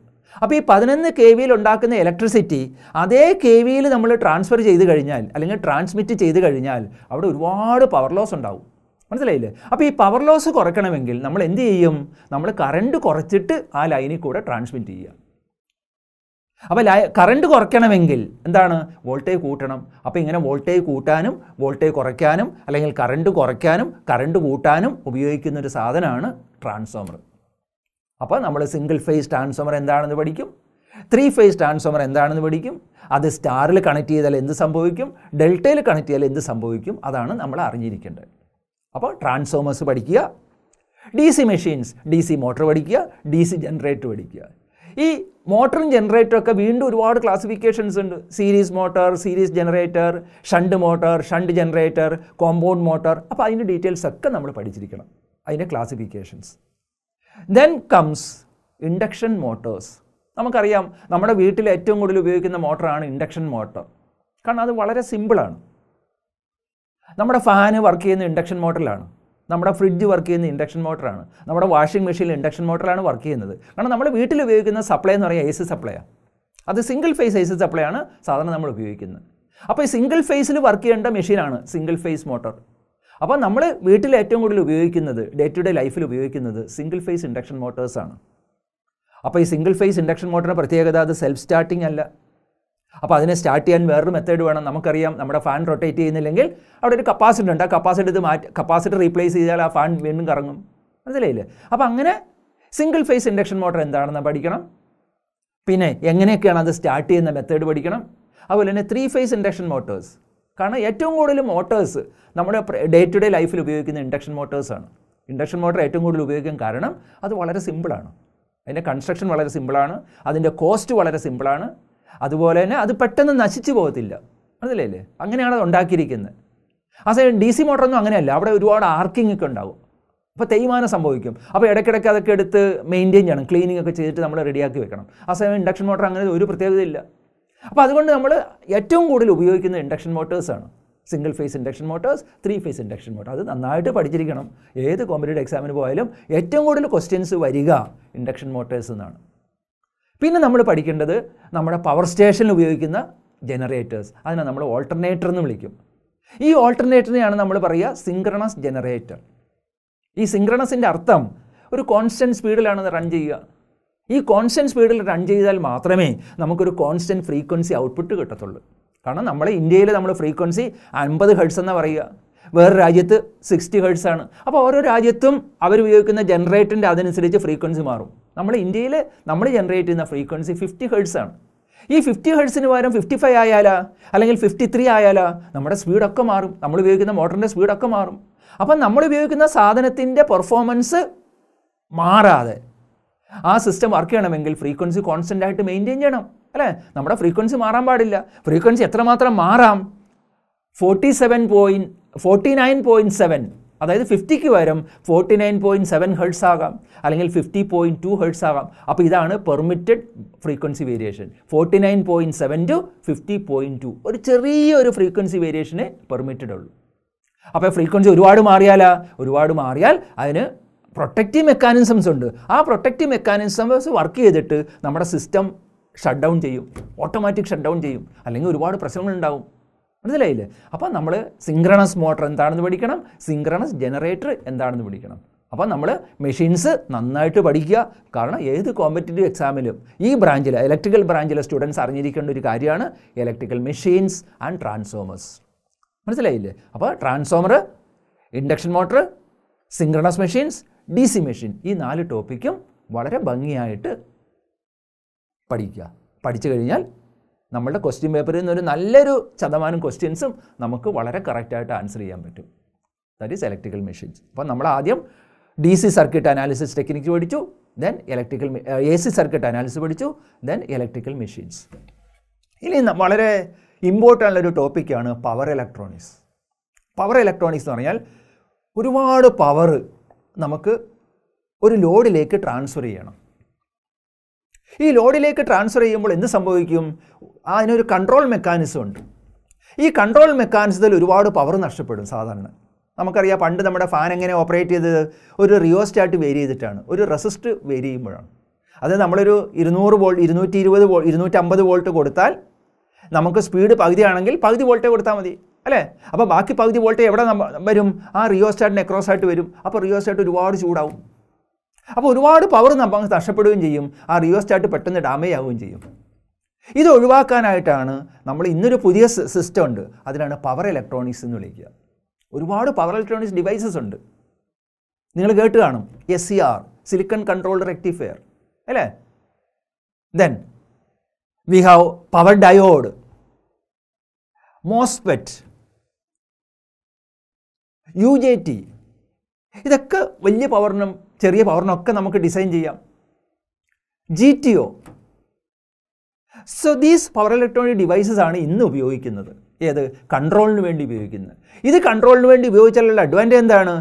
S1: അപ്പോൾ ഈ പതിനൊന്ന് കെ വിയിൽ ഉണ്ടാക്കുന്ന ഇലക്ട്രിസിറ്റി അതേ കെ വിയിൽ നമ്മൾ ട്രാൻസ്ഫർ ചെയ്ത് കഴിഞ്ഞാൽ അല്ലെങ്കിൽ ട്രാൻസ്മിറ്റ് ചെയ്ത് കഴിഞ്ഞാൽ അവിടെ ഒരുപാട് പവർ ലോസ് ഉണ്ടാവും മനസ്സിലായില്ലേ അപ്പോൾ ഈ പവർ ലോസ് കുറയ്ക്കണമെങ്കിൽ നമ്മൾ എന്ത് ചെയ്യും നമ്മൾ കറണ്ട് കുറച്ചിട്ട് ആ ലൈനിൽ കൂടെ ട്രാൻസ്മിറ്റ് ചെയ്യുക അപ്പോൾ കറണ്ട് കുറയ്ക്കണമെങ്കിൽ എന്താണ് വോൾട്ടേജ് കൂട്ടണം അപ്പോൾ ഇങ്ങനെ വോൾട്ടേജ് കൂട്ടാനും വോൾട്ടേജ് കുറയ്ക്കാനും അല്ലെങ്കിൽ കറണ്ട് കുറയ്ക്കാനും കറണ്ട് കൂട്ടാനും ഉപയോഗിക്കുന്ന ഒരു സാധനമാണ് ട്രാൻസ്ഫോമർ അപ്പോൾ നമ്മൾ സിംഗിൾ ഫേസ് ട്രാൻസ്ഫോമർ എന്താണെന്ന് പഠിക്കും ത്രീ ഫേസ് ട്രാൻസ്ഫോമർ എന്താണെന്ന് പഠിക്കും അത് സ്റ്റാറിൽ കണക്ട് ചെയ്താൽ എന്ത് സംഭവിക്കും ഡെൽറ്റയിൽ കണക്ട് ചെയ്താൽ എന്ത് സംഭവിക്കും അതാണ് നമ്മൾ അറിഞ്ഞിരിക്കേണ്ടത് അപ്പോൾ ട്രാൻസ്ഫോമേഴ്സ് പഠിക്കുക D C machines D C motor പഠിക്കുക ഡി സി ജനറേറ്റർ പഠിക്കുക ഈ മോട്ടറും ജനറേറ്ററും ഒക്കെ വീണ്ടും ഒരുപാട് ക്ലാസിഫിക്കേഷൻസ് ഉണ്ട് series motor series generator shunt motor shunt generator compound motor അപ്പോൾ അതിൻ്റെ ഡീറ്റെയിൽസ് ഒക്കെ നമ്മൾ പഠിച്ചിരിക്കണം അതിൻ്റെ classifications then comes induction motors നമുക്കറിയാം നമ്മുടെ വീട്ടിൽ ഏറ്റവും കൂടുതൽ ഉപയോഗിക്കുന്ന മോട്ടറാണ് ഇൻഡക്ഷൻ മോട്ടർ കാരണം അത് വളരെ സിമ്പിളാണ് നമ്മുടെ ഫാന് വർക്ക് ചെയ്യുന്ന ഇൻഡക്ഷൻ മോട്ടറിലാണ് നമ്മുടെ ഫ്രിഡ്ജ് വർക്ക് ചെയ്യുന്ന ഇൻഡക്ഷൻ മോട്ടറാണ് നമ്മുടെ വാഷിംഗ് മെഷീനിൽ ഇൻഡക്ഷൻ മോട്ടറാണ് വർക്ക് ചെയ്യുന്നത് കാരണം നമ്മൾ വീട്ടിൽ ഉപയോഗിക്കുന്ന സപ്ലൈ എന്ന് പറയുക എ സി സപ്ലൈയാണ് അത് single phase A C supply ആണ് സാധാരണ നമ്മൾ ഉപയോഗിക്കുന്നത് അപ്പോൾ ഈ സിംഗിൾ ഫേസിൽ വർക്ക് ചെയ്യേണ്ട മെഷീനാണ് സിംഗിൾ ഫേസ് മോട്ടോർ അപ്പോൾ നമ്മൾ വീട്ടിൽ ഏറ്റവും കൂടുതൽ ഉപയോഗിക്കുന്നത് ഡേ ടു ഡേ ലൈഫിൽ ഉപയോഗിക്കുന്നത് സിംഗിൾ ഫേസ് ഇൻഡക്ഷൻ മോട്ടേഴ്സാണ് അപ്പോൾ ഈ സിംഗിൾ ഫേസ് ഇൻഡക്ഷൻ മോട്ടറിൻ്റെ പ്രത്യേകത അത് സെൽഫ് സ്റ്റാർട്ടിംഗ് അല്ല അപ്പോൾ അതിനെ സ്റ്റാർട്ട് ചെയ്യാൻ വേറൊരു മെത്തേഡ് വേണം നമുക്കറിയാം നമ്മുടെ ഫാൻ റൊട്ടേറ്റ് ചെയ്യുന്നില്ലെങ്കിൽ അവിടെ ഒരു കപ്പാസിറ്റർ ഉണ്ട് ആ കപ്പാസിറ്റർ ഇത് മാറ്റി കപ്പാസിറ്റർ റീപ്ലേസ് ചെയ്താൽ ആ ഫാൻ വീണ്ടും കറങ്ങും മനസ്സിലായില്ലേ അപ്പോൾ അങ്ങനെ സിംഗിൾ ഫേസ് ഇൻഡക്ഷൻ മോട്ടർ എന്താണെന്ന് പഠിക്കണം പിന്നെ എങ്ങനെയൊക്കെയാണ് അത് സ്റ്റാർട്ട് ചെയ്യുന്ന മെത്തേഡ് പഠിക്കണം അതുപോലെ തന്നെ ത്രീ ഫേസ് ഇൻഡക്ഷൻ മോട്ടേഴ്സ് കാരണം ഏറ്റവും കൂടുതൽ മോട്ടേഴ്സ് നമ്മുടെ ഡേ ടു ഡേ ലൈഫിൽ ഉപയോഗിക്കുന്ന ഇൻഡക്ഷൻ മോട്ടേഴ്സാണ് ഇൻഡക്ഷൻ മോട്ടർ ഏറ്റവും കൂടുതൽ ഉപയോഗിക്കാൻ കാരണം അത് വളരെ സിമ്പിളാണ് അതിൻ്റെ കൺസ്ട്രക്ഷൻ വളരെ സിമ്പിളാണ് അതിൻ്റെ കോസ്റ്റ് വളരെ സിമ്പിളാണ് അതുപോലെ തന്നെ അത് പെട്ടെന്ന് നശിച്ചു പോകത്തില്ല മനസ്സിലായില്ലേ അങ്ങനെയാണ് അത് ഉണ്ടാക്കിയിരിക്കുന്നത് ആ സമയം ഡി സി മോട്ടറൊന്നും അങ്ങനെയല്ല അവിടെ ഒരുപാട് ആർക്കിംഗ് ഒക്കെ ഉണ്ടാകും അപ്പോൾ തേയ്മാനം സംഭവിക്കും അപ്പോൾ ഇടയ്ക്കിടയ്ക്ക് അതൊക്കെ എടുത്ത് മെയിൻറ്റെയിൻ ചെയ്യണം ക്ലീനിങ് ഒക്കെ ചെയ്തിട്ട് നമ്മൾ റെഡിയാക്കി വെക്കണം ആ സമയം ഇൻഡക്ഷൻ മോട്ടർ അങ്ങനെ ഒരു പ്രത്യേകതയില്ല അപ്പോൾ അതുകൊണ്ട് നമ്മൾ ഏറ്റവും കൂടുതൽ ഉപയോഗിക്കുന്ന ഇൻഡക്ഷൻ മോട്ടേഴ്സാണ് single phase induction motors three phase induction motor അത് നന്നായിട്ട് പഠിച്ചിരിക്കണം ഏത് കോമ്പറ്റേറ്റീവ് എക്സാമിന് പോയാലും ഏറ്റവും കൂടുതൽ ക്വസ്റ്റ്യൻസ് വരിക ഇൻഡക്ഷൻ മോട്ടേഴ്സ് എന്നാണ് പിന്നെ നമ്മൾ പഠിക്കേണ്ടത് നമ്മുടെ പവർ സ്റ്റേഷനിൽ ഉപയോഗിക്കുന്ന ജനറേറ്റേഴ്സ് അതിനെ നമ്മൾ ഓൾട്ടർനേറ്റർ എന്ന് വിളിക്കും ഈ ഓൾട്ടർനേറ്ററിനെയാണ് നമ്മൾ പറയുക സിംഗ്രണസ് ജനറേറ്റർ ഈ സിംഗ്രണസിൻ്റെ അർത്ഥം ഒരു കോൺസ്റ്റൻറ്റ് സ്പീഡിലാണ് റൺ ചെയ്യുക ഈ കോൺസ്റ്റൻറ്റ് സ്പീഡിൽ റൺ ചെയ്താൽ മാത്രമേ നമുക്കൊരു കോൺസ്റ്റൻറ്റ് ഫ്രീക്വൻസി ഔട്ട്പുട്ട് കിട്ടത്തുള്ളൂ കാരണം നമ്മളെ ഇന്ത്യയിൽ നമ്മൾ ഫ്രീക്വൻസി അൻപത് ഹെഡ്സ് എന്ന് പറയുക വേറെ രാജ്യത്ത് സിക്സ്റ്റി ഹെഡ്സ് ആണ് അപ്പോൾ ഓരോ രാജ്യത്തും അവർ ഉപയോഗിക്കുന്ന ജനറേറ്ററിൻ്റെ അതനുസരിച്ച് ഫ്രീക്വൻസി മാറും നമ്മൾ ഇന്ത്യയിൽ നമ്മൾ ജനറേറ്റ് ചെയ്യുന്ന ഫ്രീക്വൻസി ഫിഫ്റ്റി ഹെഡ്സ് ആണ് ഈ ഫിഫ്റ്റി ഹെഡ്സിന് പകരം ഫിഫ്റ്റി ഫൈവ് ആയാലാ അല്ലെങ്കിൽ ഫിഫ്റ്റി ത്രീ ആയാലാ നമ്മുടെ സ്പീഡൊക്കെ മാറും നമ്മൾ ഉപയോഗിക്കുന്ന മോട്ടറിൻ്റെ സ്പീഡൊക്കെ മാറും അപ്പം നമ്മൾ ഉപയോഗിക്കുന്ന സാധനത്തിൻ്റെ പെർഫോമൻസ് മാറാതെ ആ സിസ്റ്റം വർക്ക് ചെയ്യണമെങ്കിൽ ഫ്രീക്വൻസി കോൺസ്റ്റൻ്റ് ആയിട്ട് മെയിൻറ്റെയിൻ ചെയ്യണം അല്ലേ നമ്മുടെ ഫ്രീക്വൻസി മാറാൻ പാടില്ല ഫ്രീക്വൻസി എത്രമാത്രം മാറാം forty seven point forty nine point seven അതായത് ഫിഫ്റ്റിക്ക് പകരം forty nine point seven hertz ആകാം അല്ലെങ്കിൽ ഫിഫ്റ്റി പോയിൻറ്റ് ടു ഹെർട്സ് ആകാം അപ്പോൾ ഇതാണ് permitted frequency variation forty nine point seven to fifty point two ഒരു ചെറിയൊരു ഫ്രീക്വൻസി വേരിയേഷനെ പെർമിറ്റഡ് ഉള്ളൂ അപ്പോൾ ഫ്രീക്വൻസി ഒരുപാട് മാറിയാലാ ഒരുപാട് മാറിയാൽ അതിന് പ്രൊട്ടക്റ്റീവ് മെക്കാനിസംസ് ഉണ്ട് ആ പ്രൊട്ടക്റ്റീവ് മെക്കാനിസംസ് വർക്ക് ചെയ്തിട്ട് നമ്മുടെ സിസ്റ്റം ഷട്ട് ഡൗൺ ചെയ്യും ഓട്ടോമാറ്റിക് ഷട്ട് ഡൗൺ ചെയ്യും അല്ലെങ്കിൽ ഒരുപാട് പ്രശ്നങ്ങളുണ്ടാവും മനസ്സിലായില്ലേ അപ്പോൾ നമ്മൾ സിംഗ്രണസ് മോട്ടർ എന്താണെന്ന് പഠിക്കണം സിംഗ്രണസ് ജനറേറ്റർ എന്താണെന്ന് പഠിക്കണം അപ്പോൾ നമ്മൾ മെഷീൻസ് നന്നായിട്ട് പഠിക്കുക കാരണം ഏത് കോമ്പറ്റേറ്റീവ് എക്സാമിലും ഈ ബ്രാഞ്ചിൽ ഇലക്ട്രിക്കൽ ബ്രാഞ്ചിലെ സ്റ്റുഡൻസ് അറിഞ്ഞിരിക്കേണ്ട ഒരു കാര്യമാണ് ഇലക്ട്രിക്കൽ മെഷീൻസ് ആൻഡ് ട്രാൻസ്ഫോമേഴ്സ് മനസ്സിലായില്ലേ അപ്പോൾ transformer induction motor synchronous machines D C machine ഈ നാല് ടോപ്പിക്കും വളരെ ഭംഗിയായിട്ട് പഠിക്കുക പഠിച്ചു കഴിഞ്ഞാൽ നമ്മളുടെ ക്വസ്റ്റ്യൻ പേപ്പറിൽ നിന്നൊരു നല്ലൊരു ശതമാനം ക്വസ്റ്റ്യൻസും നമുക്ക് വളരെ കറക്റ്റായിട്ട് ആൻസർ ചെയ്യാൻ പറ്റും ദാറ്റ് ഈസ് ഇലക്ട്രിക്കൽ മെഷീൻസ് അപ്പോൾ നമ്മൾ ആദ്യം D C circuit analysis technique പഠിച്ചു then electrical A C circuit analysis പഠിച്ചു ദെൻ ഇലക്ട്രിക്കൽ മെഷീൻസ് ഇനി വളരെ ഇമ്പോർട്ടൻ്റ് ഉള്ളൊരു ടോപ്പിക്കാണ് പവർ ഇലക്ട്രോണിക്സ് പവർ ഇലക്ട്രോണിക്സ് എന്ന് പറഞ്ഞാൽ ഒരുപാട് പവർ നമുക്ക് ഒരു ലോഡിലേക്ക് ട്രാൻസ്ഫർ ചെയ്യണം ഈ ലോഡിലേക്ക് ട്രാൻസ്ഫർ ചെയ്യുമ്പോൾ എന്ത് സംഭവിക്കും അതിനൊരു കൺട്രോൾ മെക്കാനിസം ഉണ്ട് ഈ കൺട്രോൾ മെക്കാനിസത്തിൽ ഒരുപാട് പവർ നഷ്ടപ്പെടും സാധാരണ നമുക്കറിയാം പണ്ട് നമ്മുടെ ഫാൻ എങ്ങനെ ഓപ്പറേറ്റ് ചെയ്തത് ഒരു റിയോസ്റ്റാറ്റ് വേരി ചെയ്തിട്ടാണ് ഒരു റെസിസ്റ്റ് വേരി ചെയ്യുമ്പോഴാണ് അത് നമ്മളൊരു ഇരുന്നൂറ് വോൾട്ട് ഇരുന്നൂറ്റി ഇരുപത് വോൾ ഇരുന്നൂറ്റമ്പത് വോൾട്ട് കൊടുത്താൽ നമുക്ക് സ്പീഡ് പകുതിയാണെങ്കിൽ പകുതി വോൾട്ടേ കൊടുത്താൽ മതി അല്ലേ അപ്പോൾ ബാക്കി പകുതി വോൾട്ടേ എവിടെ വരും ആ എക്രോസ് ആയിട്ട് വരും അപ്പോൾ റിയോസ്റ്റാറ്റ് ഒരുപാട് ചൂടാവും അപ്പോൾ ഒരുപാട് പവർ നമുക്ക് നഷ്ടപ്പെടുകയും ചെയ്യും ആ റിയോസ്റ്റാറ്റ് പെട്ടെന്ന് ഡാമേജ് ആവുകയും ചെയ്യും ഇത് ഒഴിവാക്കാനായിട്ടാണ് നമ്മൾ ഇന്നൊരു പുതിയ സിസ്റ്റം ഉണ്ട് അതിനാണ് പവർ ഇലക്ട്രോണിക്സ് എന്ന് വിളിക്കുക ഒരുപാട് പവർ ഇലക്ട്രോണിക്സ് ഡിവൈസസ് ഉണ്ട് നിങ്ങൾ കേട്ട് കാണും S C R silicon controlled rectifier അല്ലേ then we have power diode MOSFET U J T ഇതൊക്കെ വലിയ പവറിനും ചെറിയ പവറിനൊക്കെ നമുക്ക് ഡിസൈൻ ചെയ്യാം G T O so these power electronic devices ആണ് ഇന്ന് ഉപയോഗിക്കുന്നത് ഏത് കൺട്രോളിന് വേണ്ടി ഉപയോഗിക്കുന്നത് ഇത് കൺട്രോളിന് വേണ്ടി ഉപയോഗിച്ചാലുള്ള അഡ്വാൻറ്റേജ് എന്താണ്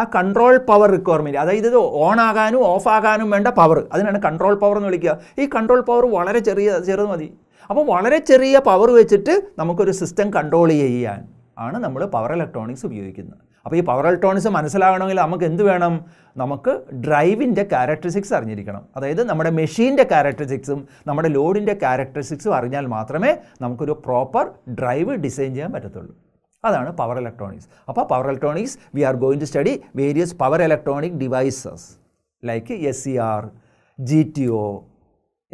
S1: ആ കൺട്രോൾ പവർ റിക്വയർമെൻറ്റ് അതായത് ഇത് ഓൺ ആകാനും ഓഫ് ആകാനും വേണ്ട പവർ അതിനാണ് കൺട്രോൾ പവർ എന്ന് വിളിക്കുക ഈ കൺട്രോൾ പവർ വളരെ ചെറിയ ചെറുത് മതി അപ്പോൾ വളരെ ചെറിയ പവർ വെച്ചിട്ട് നമുക്കൊരു സിസ്റ്റം കൺട്രോൾ ചെയ്യാൻ ആണ് നമ്മൾ പവർ ഇലക്ട്രോണിക്സ് ഉപയോഗിക്കുന്നത് അപ്പോൾ ഈ പവർ ഇലക്ട്രോണിക്സ് മനസ്സിലാകണമെങ്കിൽ നമുക്ക് എന്ത് വേണം നമുക്ക് ഡ്രൈവിൻ്റെ ക്യാരക്ടറിസ്റ്റിക്സ് അറിഞ്ഞിരിക്കണം അതായത് നമ്മുടെ മെഷീൻ്റെ ക്യാരക്ടറിസ്റ്റിക്സും നമ്മുടെ ലോഡിൻ്റെ ക്യാരക്ടറിസ്റ്റിക്സും അറിഞ്ഞാൽ മാത്രമേ നമുക്കൊരു പ്രോപ്പർ ഡ്രൈവ് ഡിസൈൻ ചെയ്യാൻ പറ്റത്തുള്ളൂ അതാണ് പവർ ഇലക്ട്രോണിക്സ് അപ്പോൾ power electronics we are going to study various power electronic devices like S C R G T O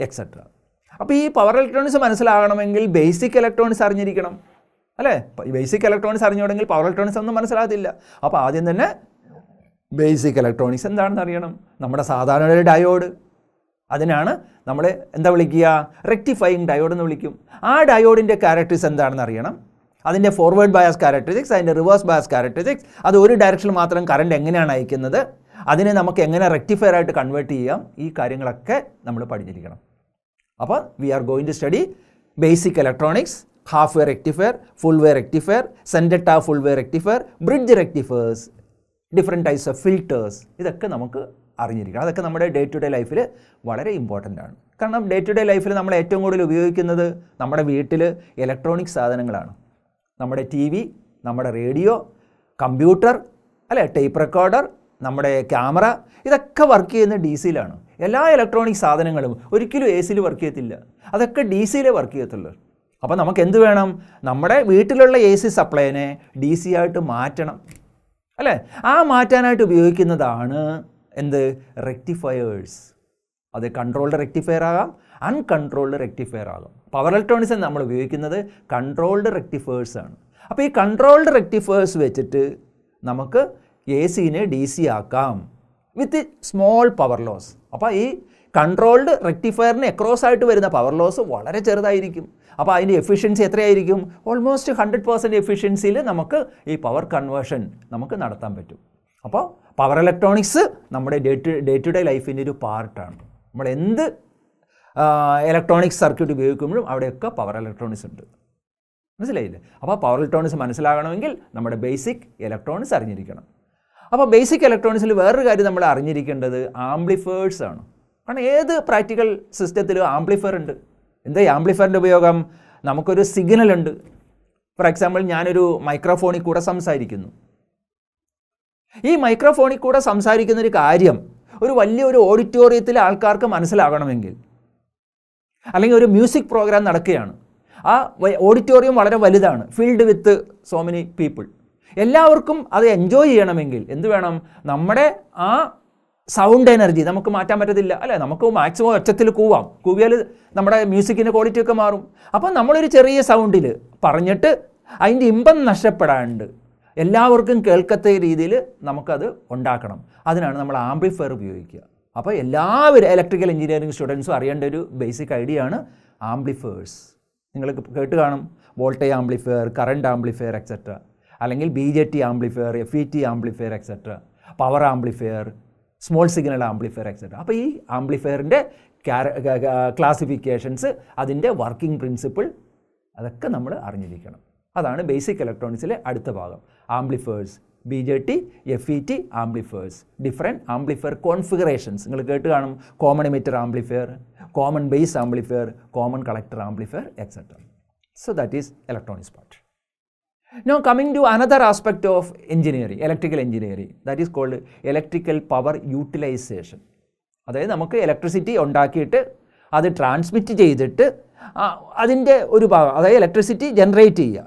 S1: et cetera അപ്പോൾ ഈ പവർ ഇലക്ട്രോണിക്സ് മനസ്സിലാകണമെങ്കിൽ ബേസിക് ഇലക്ട്രോണിക്സ് അറിഞ്ഞിരിക്കണം അല്ലേ ബേസിക് ഇലക്ട്രോണിക്സ് അറിഞ്ഞുകൊണ്ടെങ്കിൽ പവർ ഇലക്ട്രോണിക്സ് ഒന്നും മനസ്സിലാകത്തില്ല അപ്പോൾ ആദ്യം തന്നെ ബേസിക് ഇലക്ട്രോണിക്സ് എന്താണെന്ന് അറിയണം നമ്മുടെ സാധാരണ ഒരു ഡയോഡ് അതിനാണ് നമ്മൾ എന്താ വിളിക്കുക റെക്ടിഫൈയിങ് ഡയോഡ് എന്ന് വിളിക്കും ആ ഡയോഡിൻ്റെ ക്യാരക്ടറിസ് എന്താണെന്ന് അറിയണം അതിൻ്റെ ഫോർവേഡ് ബയാസ് ക്യാരക്ടറിസ്റ്റിക്സ് അതിൻ്റെ റിവേഴ്സ് ബയാസ് ക്യാരക്ടറിസ്റ്റിക്സ് അത് ഒരു ഡയറക്ഷനിൽ മാത്രം കറണ്ട് എങ്ങനെയാണ് അയക്കുന്നത് അതിനെ നമുക്ക് എങ്ങനെ റെക്ടിഫയർ ആയിട്ട് കൺവേർട്ട് ചെയ്യാം ഈ കാര്യങ്ങളൊക്കെ നമ്മൾ പഠിച്ചിരിക്കണം അപ്പോൾ we are going to study basic electronics half wave rectifier, full wave rectifier, സെൻഡെട്ട full wave rectifier bridge rectifiers different types of filters ഇതൊക്കെ നമുക്ക് അറിഞ്ഞിരിക്കണം അതൊക്കെ നമ്മുടെ ഡേ ടു ഡേ ലൈഫിൽ വളരെ ഇമ്പോർട്ടൻ്റ് ആണ് കാരണം ഡേ ടു ഡേ ലൈഫിൽ നമ്മൾ ഏറ്റവും കൂടുതൽ ഉപയോഗിക്കുന്നത് നമ്മുടെ വീട്ടിൽ ഇലക്ട്രോണിക് സാധനങ്ങളാണ് നമ്മുടെ ടി വി നമ്മുടെ റേഡിയോ കമ്പ്യൂട്ടർ അല്ലെ ടേപ്പ് റെക്കോർഡർ നമ്മുടെ ക്യാമറ ഇതൊക്കെ വർക്ക് ചെയ്യുന്ന ഡി സിയിലാണ് എല്ലാ ഇലക്ട്രോണിക് സാധനങ്ങളും ഒരിക്കലും എ സിയിൽ വർക്ക് ചെയ്യത്തില്ല അതൊക്കെ ഡി സിയിലേ വർക്ക് ചെയ്യത്തുള്ളൂ അപ്പോൾ നമുക്ക് എന്ത് വേണം നമ്മുടെ വീട്ടിലുള്ള എ സി സപ്ലൈനെ ഡി സി ആയിട്ട് മാറ്റണം അല്ലേ ആ മാറ്റാനായിട്ട് ഉപയോഗിക്കുന്നതാണ് എന്ത് റെക്ടിഫയേഴ്സ് അത് കൺട്രോൾഡ് റെക്ടിഫയർ ആകാം അൺകൺട്രോൾഡ് റെക്ടിഫയർ ആകാം പവർ ഇലക്ട്രോണിക്സ് നമ്മൾ ഉപയോഗിക്കുന്നത് കൺട്രോൾഡ് റെക്ടിഫയേഴ്സ് ആണ് അപ്പോൾ ഈ കൺട്രോൾഡ് റെക്ടിഫയേഴ്സ് വെച്ചിട്ട് നമുക്ക് എ സിനെ ഡി സി ആക്കാം വിത്ത് സ്മോൾ പവർ ലോസ് അപ്പോൾ ഈ കൺട്രോൾഡ് റെക്ടിഫയറിന് അക്രോസ് ആയിട്ട് വരുന്ന പവർ ലോസ് വളരെ ചെറുതായിരിക്കും അപ്പോൾ അതിൻ്റെ എഫിഷ്യൻസി എത്രയായിരിക്കും ഓൾമോസ്റ്റ് ഹൺഡ്രഡ് പെർസെൻറ്റ് എഫിഷ്യൻസിയിൽ നമുക്ക് ഈ പവർ കൺവേർഷൻ നമുക്ക് നടത്താൻ പറ്റും അപ്പോൾ പവർ ഇലക്ട്രോണിക്സ് നമ്മുടെ day to day to day ലൈഫിൻ്റെ ഒരു പാർട്ടാണ് നമ്മൾ എന്ത് ഇലക്ട്രോണിക്സ് സർക്യൂട്ട് ഉപയോഗിക്കുമ്പോഴും അവിടെയൊക്കെ പവർ ഇലക്ട്രോണിക്സ് ഉണ്ട് മനസ്സിലായില്ലേ അപ്പോൾ പവർ ഇലക്ട്രോണിക്സ് മനസ്സിലാകണമെങ്കിൽ നമ്മുടെ ബേസിക് ഇലക്ട്രോണിക്സ് അറിഞ്ഞിരിക്കണം അപ്പോൾ ബേസിക് ഇലക്ട്രോണിക്സിൽ വേറൊരു കാര്യം നമ്മൾ അറിഞ്ഞിരിക്കേണ്ടത് ആംപ്ലിഫേഴ്സ് ആണ് കാരണം ഏത് പ്രാക്ടിക്കൽ സിസ്റ്റത്തിലും ആംപ്ലിഫയർ ഉണ്ട് എന്താ ഈ ആംപ്ലിഫയറിൻ്റെ ഉപയോഗം നമുക്കൊരു സിഗ്നൽ ഉണ്ട് ഫോർ എക്സാമ്പിൾ ഞാനൊരു മൈക്രോഫോണിൽ കൂടെ സംസാരിക്കുന്നു ഈ മൈക്രോഫോണിൽ കൂടെ സംസാരിക്കുന്ന ഒരു കാര്യം ഒരു വലിയൊരു ഓഡിറ്റോറിയത്തിലെ ആൾക്കാർക്ക് മനസ്സിലാകണമെങ്കിൽ അല്ലെങ്കിൽ ഒരു മ്യൂസിക് പ്രോഗ്രാം നടക്കുകയാണ് ആ ഓഡിറ്റോറിയം വളരെ വലുതാണ് filled with so many people എല്ലാവർക്കും അത് എൻജോയ് ചെയ്യണമെങ്കിൽ എന്ത് വേണം നമ്മുടെ ആ സൗണ്ട് എനർജി നമുക്ക് മാറ്റാൻ പറ്റത്തില്ല അല്ലേ നമുക്ക് മാക്സിമം ഒച്ചത്തിൽ കൂവാം കൂവിയാൽ നമ്മുടെ മ്യൂസിക്കിൻ്റെ ക്വാളിറ്റി ഒക്കെ മാറും അപ്പം നമ്മളൊരു ചെറിയ സൗണ്ടിൽ പറഞ്ഞിട്ട് അതിൻ്റെ ഇമ്പം നഷ്ടപ്പെടാണ്ട് എല്ലാവർക്കും കേൾക്കത്ത രീതിയിൽ നമുക്കത് ഉണ്ടാക്കണം അതിനാണ് നമ്മൾ ആംപ്ലിഫയർ ഉപയോഗിക്കുക അപ്പോൾ എല്ലാവരും ഇലക്ട്രിക്കൽ എഞ്ചിനീയറിംഗ് സ്റ്റുഡൻസും അറിയേണ്ട ഒരു ബേസിക് ഐഡിയ ആണ് ആംപ്ലിഫയേഴ്സ് നിങ്ങൾ കേട്ട് കാണും voltage amplifier current amplifier et cetera അല്ലെങ്കിൽ B J T amplifier F E T amplifier et cetera power amplifier small signal amplifier et cetera അപ്പോൾ ഈ ആംപ്ലിഫയറിൻ്റെ ക്ലാസിഫിക്കേഷൻസ് അതിൻ്റെ വർക്കിംഗ് പ്രിൻസിപ്പിൾ അതൊക്കെ നമ്മൾ അറിഞ്ഞിരിക്കണം അതാണ് ബേസിക് ഇലക്ട്രോണിക്സിലെ അടുത്ത ഭാഗം amplifiers B J T F E T amplifiers different amplifier configurations നിങ്ങൾ കേട്ട് കാണും common emitter amplifier common base amplifier common collector amplifier et cetera so that is electronics part Now coming to another aspect of engineering, electrical engineering, that is called electrical power utilization. അതായത് നമുക്ക് electricity ഉണ്ടാക്കിയിട്ട് അത് transmit ചെയ്തിട്ട് അതിൻ്റെ ഒരു ഭാഗം അതായത് electricity generate ചെയ്യുക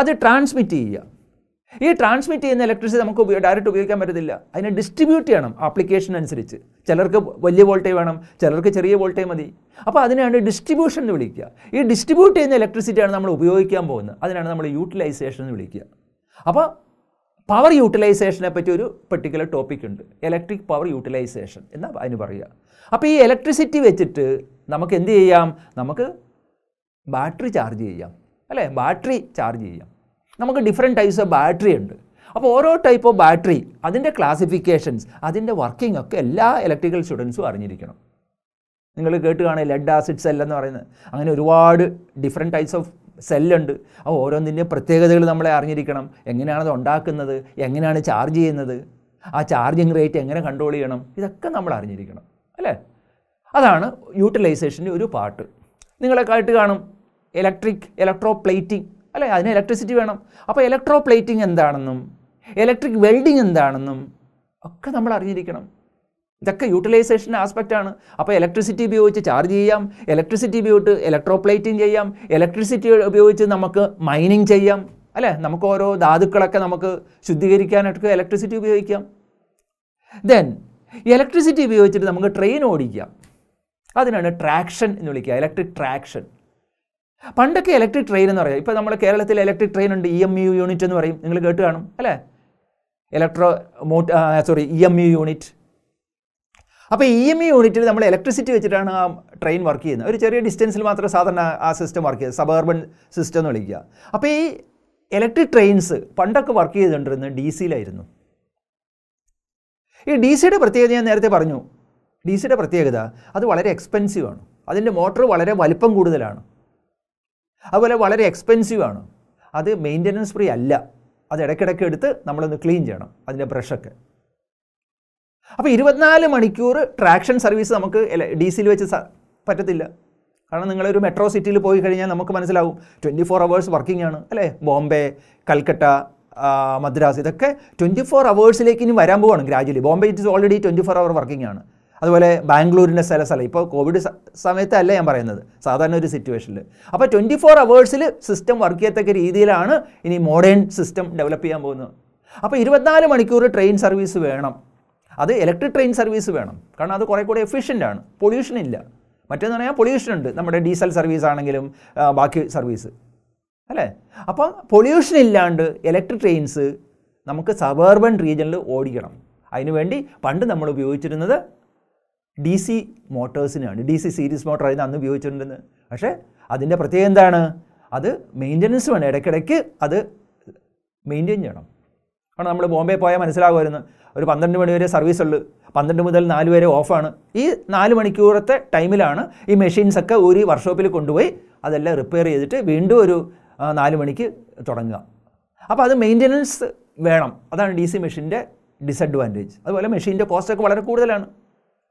S1: അത് ട്രാൻസ്മിറ്റ് ചെയ്യുക ഈ ട്രാൻസ്മിറ്റ് ചെയ്യുന്ന ഇലക്ട്രിസിറ്റി നമുക്ക് ഡയറക്റ്റ് ഉപയോഗിക്കാൻ പറ്റത്തില്ല അതിനെ ഡിസ്ട്രിബ്യൂട്ട് ചെയ്യണം ആപ്ലിക്കേഷൻ അനുസരിച്ച് ചിലർക്ക് വലിയ വോൾട്ടേജ് വേണം ചിലർക്ക് ചെറിയ വോൾട്ടേജ് മതി അപ്പോൾ അതിനാണ് ഡിസ്ട്രിബ്യൂഷൻ എന്ന് വിളിക്കുക ഈ ഡിസ്ട്രിബ്യൂട്ട് ചെയ്യുന്ന ഇലക്ട്രിസിറ്റിയാണ് നമ്മൾ ഉപയോഗിക്കാൻ പോകുന്നത് അതിനാണ് നമ്മൾ യൂട്ടിലൈസേഷൻ എന്ന് വിളിക്കുക അപ്പോൾ പവർ യൂട്ടിലൈസേഷനെ പറ്റി ഒരു പെർട്ടിക്കുലർ ടോപ്പിക് ഉണ്ട് ഇലക്ട്രിക് പവർ യൂട്ടിലൈസേഷൻ എന്നാ അതിന് പറയുക അപ്പോൾ ഈ ഇലക്ട്രിസിറ്റി വെച്ചിട്ട് നമുക്ക് എന്ത് ചെയ്യാം നമുക്ക് ബാറ്ററി ചാർജ് ചെയ്യാം അല്ലേ ബാറ്ററി ചാർജ് ചെയ്യാം നമുക്ക് ഡിഫറെൻറ്റ് ടൈപ്സ് ഓഫ് ബാറ്ററി ഉണ്ട് അപ്പോൾ ഓരോ ടൈപ്പ് ഓഫ് ബാറ്ററി അതിൻ്റെ ക്ലാസിഫിക്കേഷൻസ് അതിൻ്റെ വർക്കിംഗ് ഒക്കെ എല്ലാ ഇലക്ട്രിക്കൽ സ്റ്റുഡൻസും അറിഞ്ഞിരിക്കണം നിങ്ങൾ കേട്ട് കാണുക ലെഡ് ആസിഡ് സെൽ എന്ന് പറയുന്നത് അങ്ങനെ ഒരുപാട് ഡിഫറെൻറ്റ് ടൈപ്സ് ഓഫ് സെല്ലുണ്ട് അപ്പോൾ ഓരോന്നിൻ്റെയും പ്രത്യേകതകൾ നമ്മളെ അറിഞ്ഞിരിക്കണം എങ്ങനെയാണത് ഉണ്ടാക്കുന്നത് എങ്ങനെയാണ് ചാർജ് ചെയ്യുന്നത് ആ ചാർജിങ് റേറ്റ് എങ്ങനെ കൺട്രോൾ ചെയ്യണം ഇതൊക്കെ നമ്മൾ അറിഞ്ഞിരിക്കണം അല്ലേ അതാണ് യൂട്ടിലൈസേഷൻ്റെ ഒരു പാർട്ട് നിങ്ങളെ കേട്ട് കാണും ഇലക്ട്രിക് ഇലക്ട്രോ പ്ലേറ്റിംഗ് അല്ലേ അതിന് ഇലക്ട്രിസിറ്റി വേണം അപ്പോൾ ഇലക്ട്രോ പ്ലേറ്റിംഗ് എന്താണെന്നും ഇലക്ട്രിക് വെൽഡിംഗ് എന്താണെന്നും ഒക്കെ നമ്മൾ അറിഞ്ഞിരിക്കണം ഇതൊക്കെ യൂട്ടിലൈസേഷൻ ആസ്പെക്റ്റാണ് അപ്പോൾ ഇലക്ട്രിസിറ്റി ഉപയോഗിച്ച് ചാർജ് ചെയ്യാം ഇലക്ട്രിസിറ്റി ഉപയോഗിച്ച് ഇലക്ട്രോ പ്ലേറ്റിംഗ് ചെയ്യാം ഇലക്ട്രിസിറ്റി ഉപയോഗിച്ച് നമുക്ക് മൈനിങ് ചെയ്യാം അല്ലേ നമുക്ക് ഓരോ ധാതുക്കളൊക്കെ നമുക്ക് ശുദ്ധീകരിക്കാനൊക്കെ ഇലക്ട്രിസിറ്റി ഉപയോഗിക്കാം ദെൻ ഇലക്ട്രിസിറ്റി ഉപയോഗിച്ചിട്ട് നമുക്ക് ട്രെയിൻ ഓടിക്കാം അതിനാണ് ട്രാക്ഷൻ എന്ന് വിളിക്കുക ഇലക്ട്രിക് ട്രാക്ഷൻ പണ്ടൊക്കെ ഇലക്ട്രിക് ട്രെയിൻ എന്ന് പറയാം ഇപ്പോൾ നമ്മുടെ കേരളത്തിൽ ഇലക്ട്രിക് ട്രെയിൻ ഉണ്ട് ഇ എം യു യൂണിറ്റ് എന്ന് പറയും നിങ്ങൾ കേട്ട് കാണും അല്ലേ ഇലക്ട്രോ മോട്ട് sorry E M U unit അപ്പോൾ ഇ എം ഇ യൂണിറ്റിൽ നമ്മൾ ഇലക്ട്രിസിറ്റി വെച്ചിട്ടാണ് ആ ട്രെയിൻ വർക്ക് ചെയ്യുന്നത് ഒരു ചെറിയ ഡിസ്റ്റൻസിൽ മാത്രമേ സാധാരണ ആ സിസ്റ്റം വർക്ക് ചെയ്യുന്നത് സബർബൻ സിസ്റ്റം എന്ന് വിളിക്കുക അപ്പോൾ ഈ ഇലക്ട്രിക് ട്രെയിൻസ് പണ്ടൊക്കെ വർക്ക് ചെയ്തുകൊണ്ടിരുന്നത് ഡി സിയിലായിരുന്നു ഈ ഡി സിയുടെ പ്രത്യേകത ഞാൻ നേരത്തെ പറഞ്ഞു ഡി സിയുടെ പ്രത്യേകത അത് വളരെ ആണ് അതിൻ്റെ മോട്ടോർ വളരെ വലിപ്പം കൂടുതലാണ് അതുപോലെ വളരെ എക്സ്പെൻസീവ് ആണ് അത് മെയിൻ്റനൻസ് ഫ്രീ അല്ല അത് ഇടയ്ക്കിടയ്ക്ക് എടുത്ത് നമ്മളൊന്ന് ക്ലീൻ ചെയ്യണം അതിൻ്റെ ബ്രഷൊക്കെ അപ്പോൾ ഇരുപത്തിനാല് മണിക്കൂർ ട്രാക്ഷൻ സർവീസ് നമുക്ക് സിയിൽ വെച്ച് പറ്റത്തില്ല കാരണം നിങ്ങളൊരു മെട്രോ സിറ്റിയിൽ പോയി കഴിഞ്ഞാൽ നമുക്ക് മനസ്സിലാവും ട്വൻറ്റി ഫോർ അവേഴ്സ് വർക്കിംഗ് ആണ് അല്ലേ ബോംബെ കൽക്കട്ട മദ്രാസ് ഇതൊക്കെ ട്വൻറ്റി ഫോർ അവേഴ്സിലേക്ക് ഇനി വരാൻ പോവാണ് gradually Bombay it is already twenty four hour working ആണ് അതുപോലെ ബാംഗ്ലൂരിൻ്റെ ചില സ്ഥലം ഇപ്പോൾ കോവിഡ് സമയത്തല്ല ഞാൻ പറയുന്നത് സാധാരണ ഒരു സിറ്റുവേഷനിൽ അപ്പോൾ ട്വൻറ്റി ഫോർ അവേഴ്സിൽ സിസ്റ്റം വർക്ക് ചെയ്യത്തക്ക രീതിയിലാണ് ഇനി മോഡേൺ സിസ്റ്റം ഡെവലപ്പ് ചെയ്യാൻ പോകുന്നത് അപ്പോൾ ഇരുപത്തിനാല് മണിക്കൂർ ട്രെയിൻ സർവീസ് വേണം അത് ഇലക്ട്രിക് ട്രെയിൻ സർവീസ് വേണം കാരണം അത് കുറേ കൂടി എഫിഷ്യൻ്റ് ആണ് പൊല്യൂഷൻ ഇല്ല മറ്റേന്ന് പറഞ്ഞാൽ പൊല്യൂഷൻ ഉണ്ട് നമ്മുടെ ഡീസൽ സർവീസ് ആണെങ്കിലും ബാക്കി സർവീസ് അല്ലേ അപ്പോൾ പൊല്യൂഷൻ ഇല്ലാണ്ട് ഇലക്ട്രിക് ട്രെയിൻസ് നമുക്ക് സബർബൻ റീജിയനിൽ ഓടിക്കണം അതിനുവേണ്ടി പണ്ട് നമ്മൾ ഉപയോഗിച്ചിരുന്നത് ഡി സി മോട്ടേഴ്സിനാണ് ഡി സി സീരീസ് മോട്ടർ ആയിരുന്നു അന്ന് ഉപയോഗിച്ചിട്ടുണ്ടെന്ന് പക്ഷേ അതിൻ്റെ പ്രത്യേകം എന്താണ് അത് മെയിൻ്റനൻസ് വേണം ഇടയ്ക്കിടയ്ക്ക് അത് മെയിൻറ്റെയിൻ ചെയ്യണം കാരണം നമ്മൾ ബോംബെ പോയാൽ മനസ്സിലാകുമായിരുന്നു ഒരു പന്ത്രണ്ട് മണി വരെ സർവീസ് ഉള്ളു പന്ത്രണ്ട് മുതൽ നാല് വരെ ഓഫാണ് ഈ നാല് മണിക്കൂറത്തെ ടൈമിലാണ് ഈ മെഷീൻസൊക്കെ ഒരു വർക്ക്ഷോപ്പിൽ കൊണ്ടുപോയി അതെല്ലാം റിപ്പയർ ചെയ്തിട്ട് വീണ്ടും ഒരു നാല് മണിക്ക് തുടങ്ങുക അപ്പോൾ അത് മെയിൻ്റനൻസ് വേണം അതാണ് ഡി സി മെഷീൻ്റെ ഡിസഡ്വാൻറ്റേജ് അതുപോലെ മെഷീൻ്റെ കോസ്റ്റൊക്കെ വളരെ കൂടുതലാണ്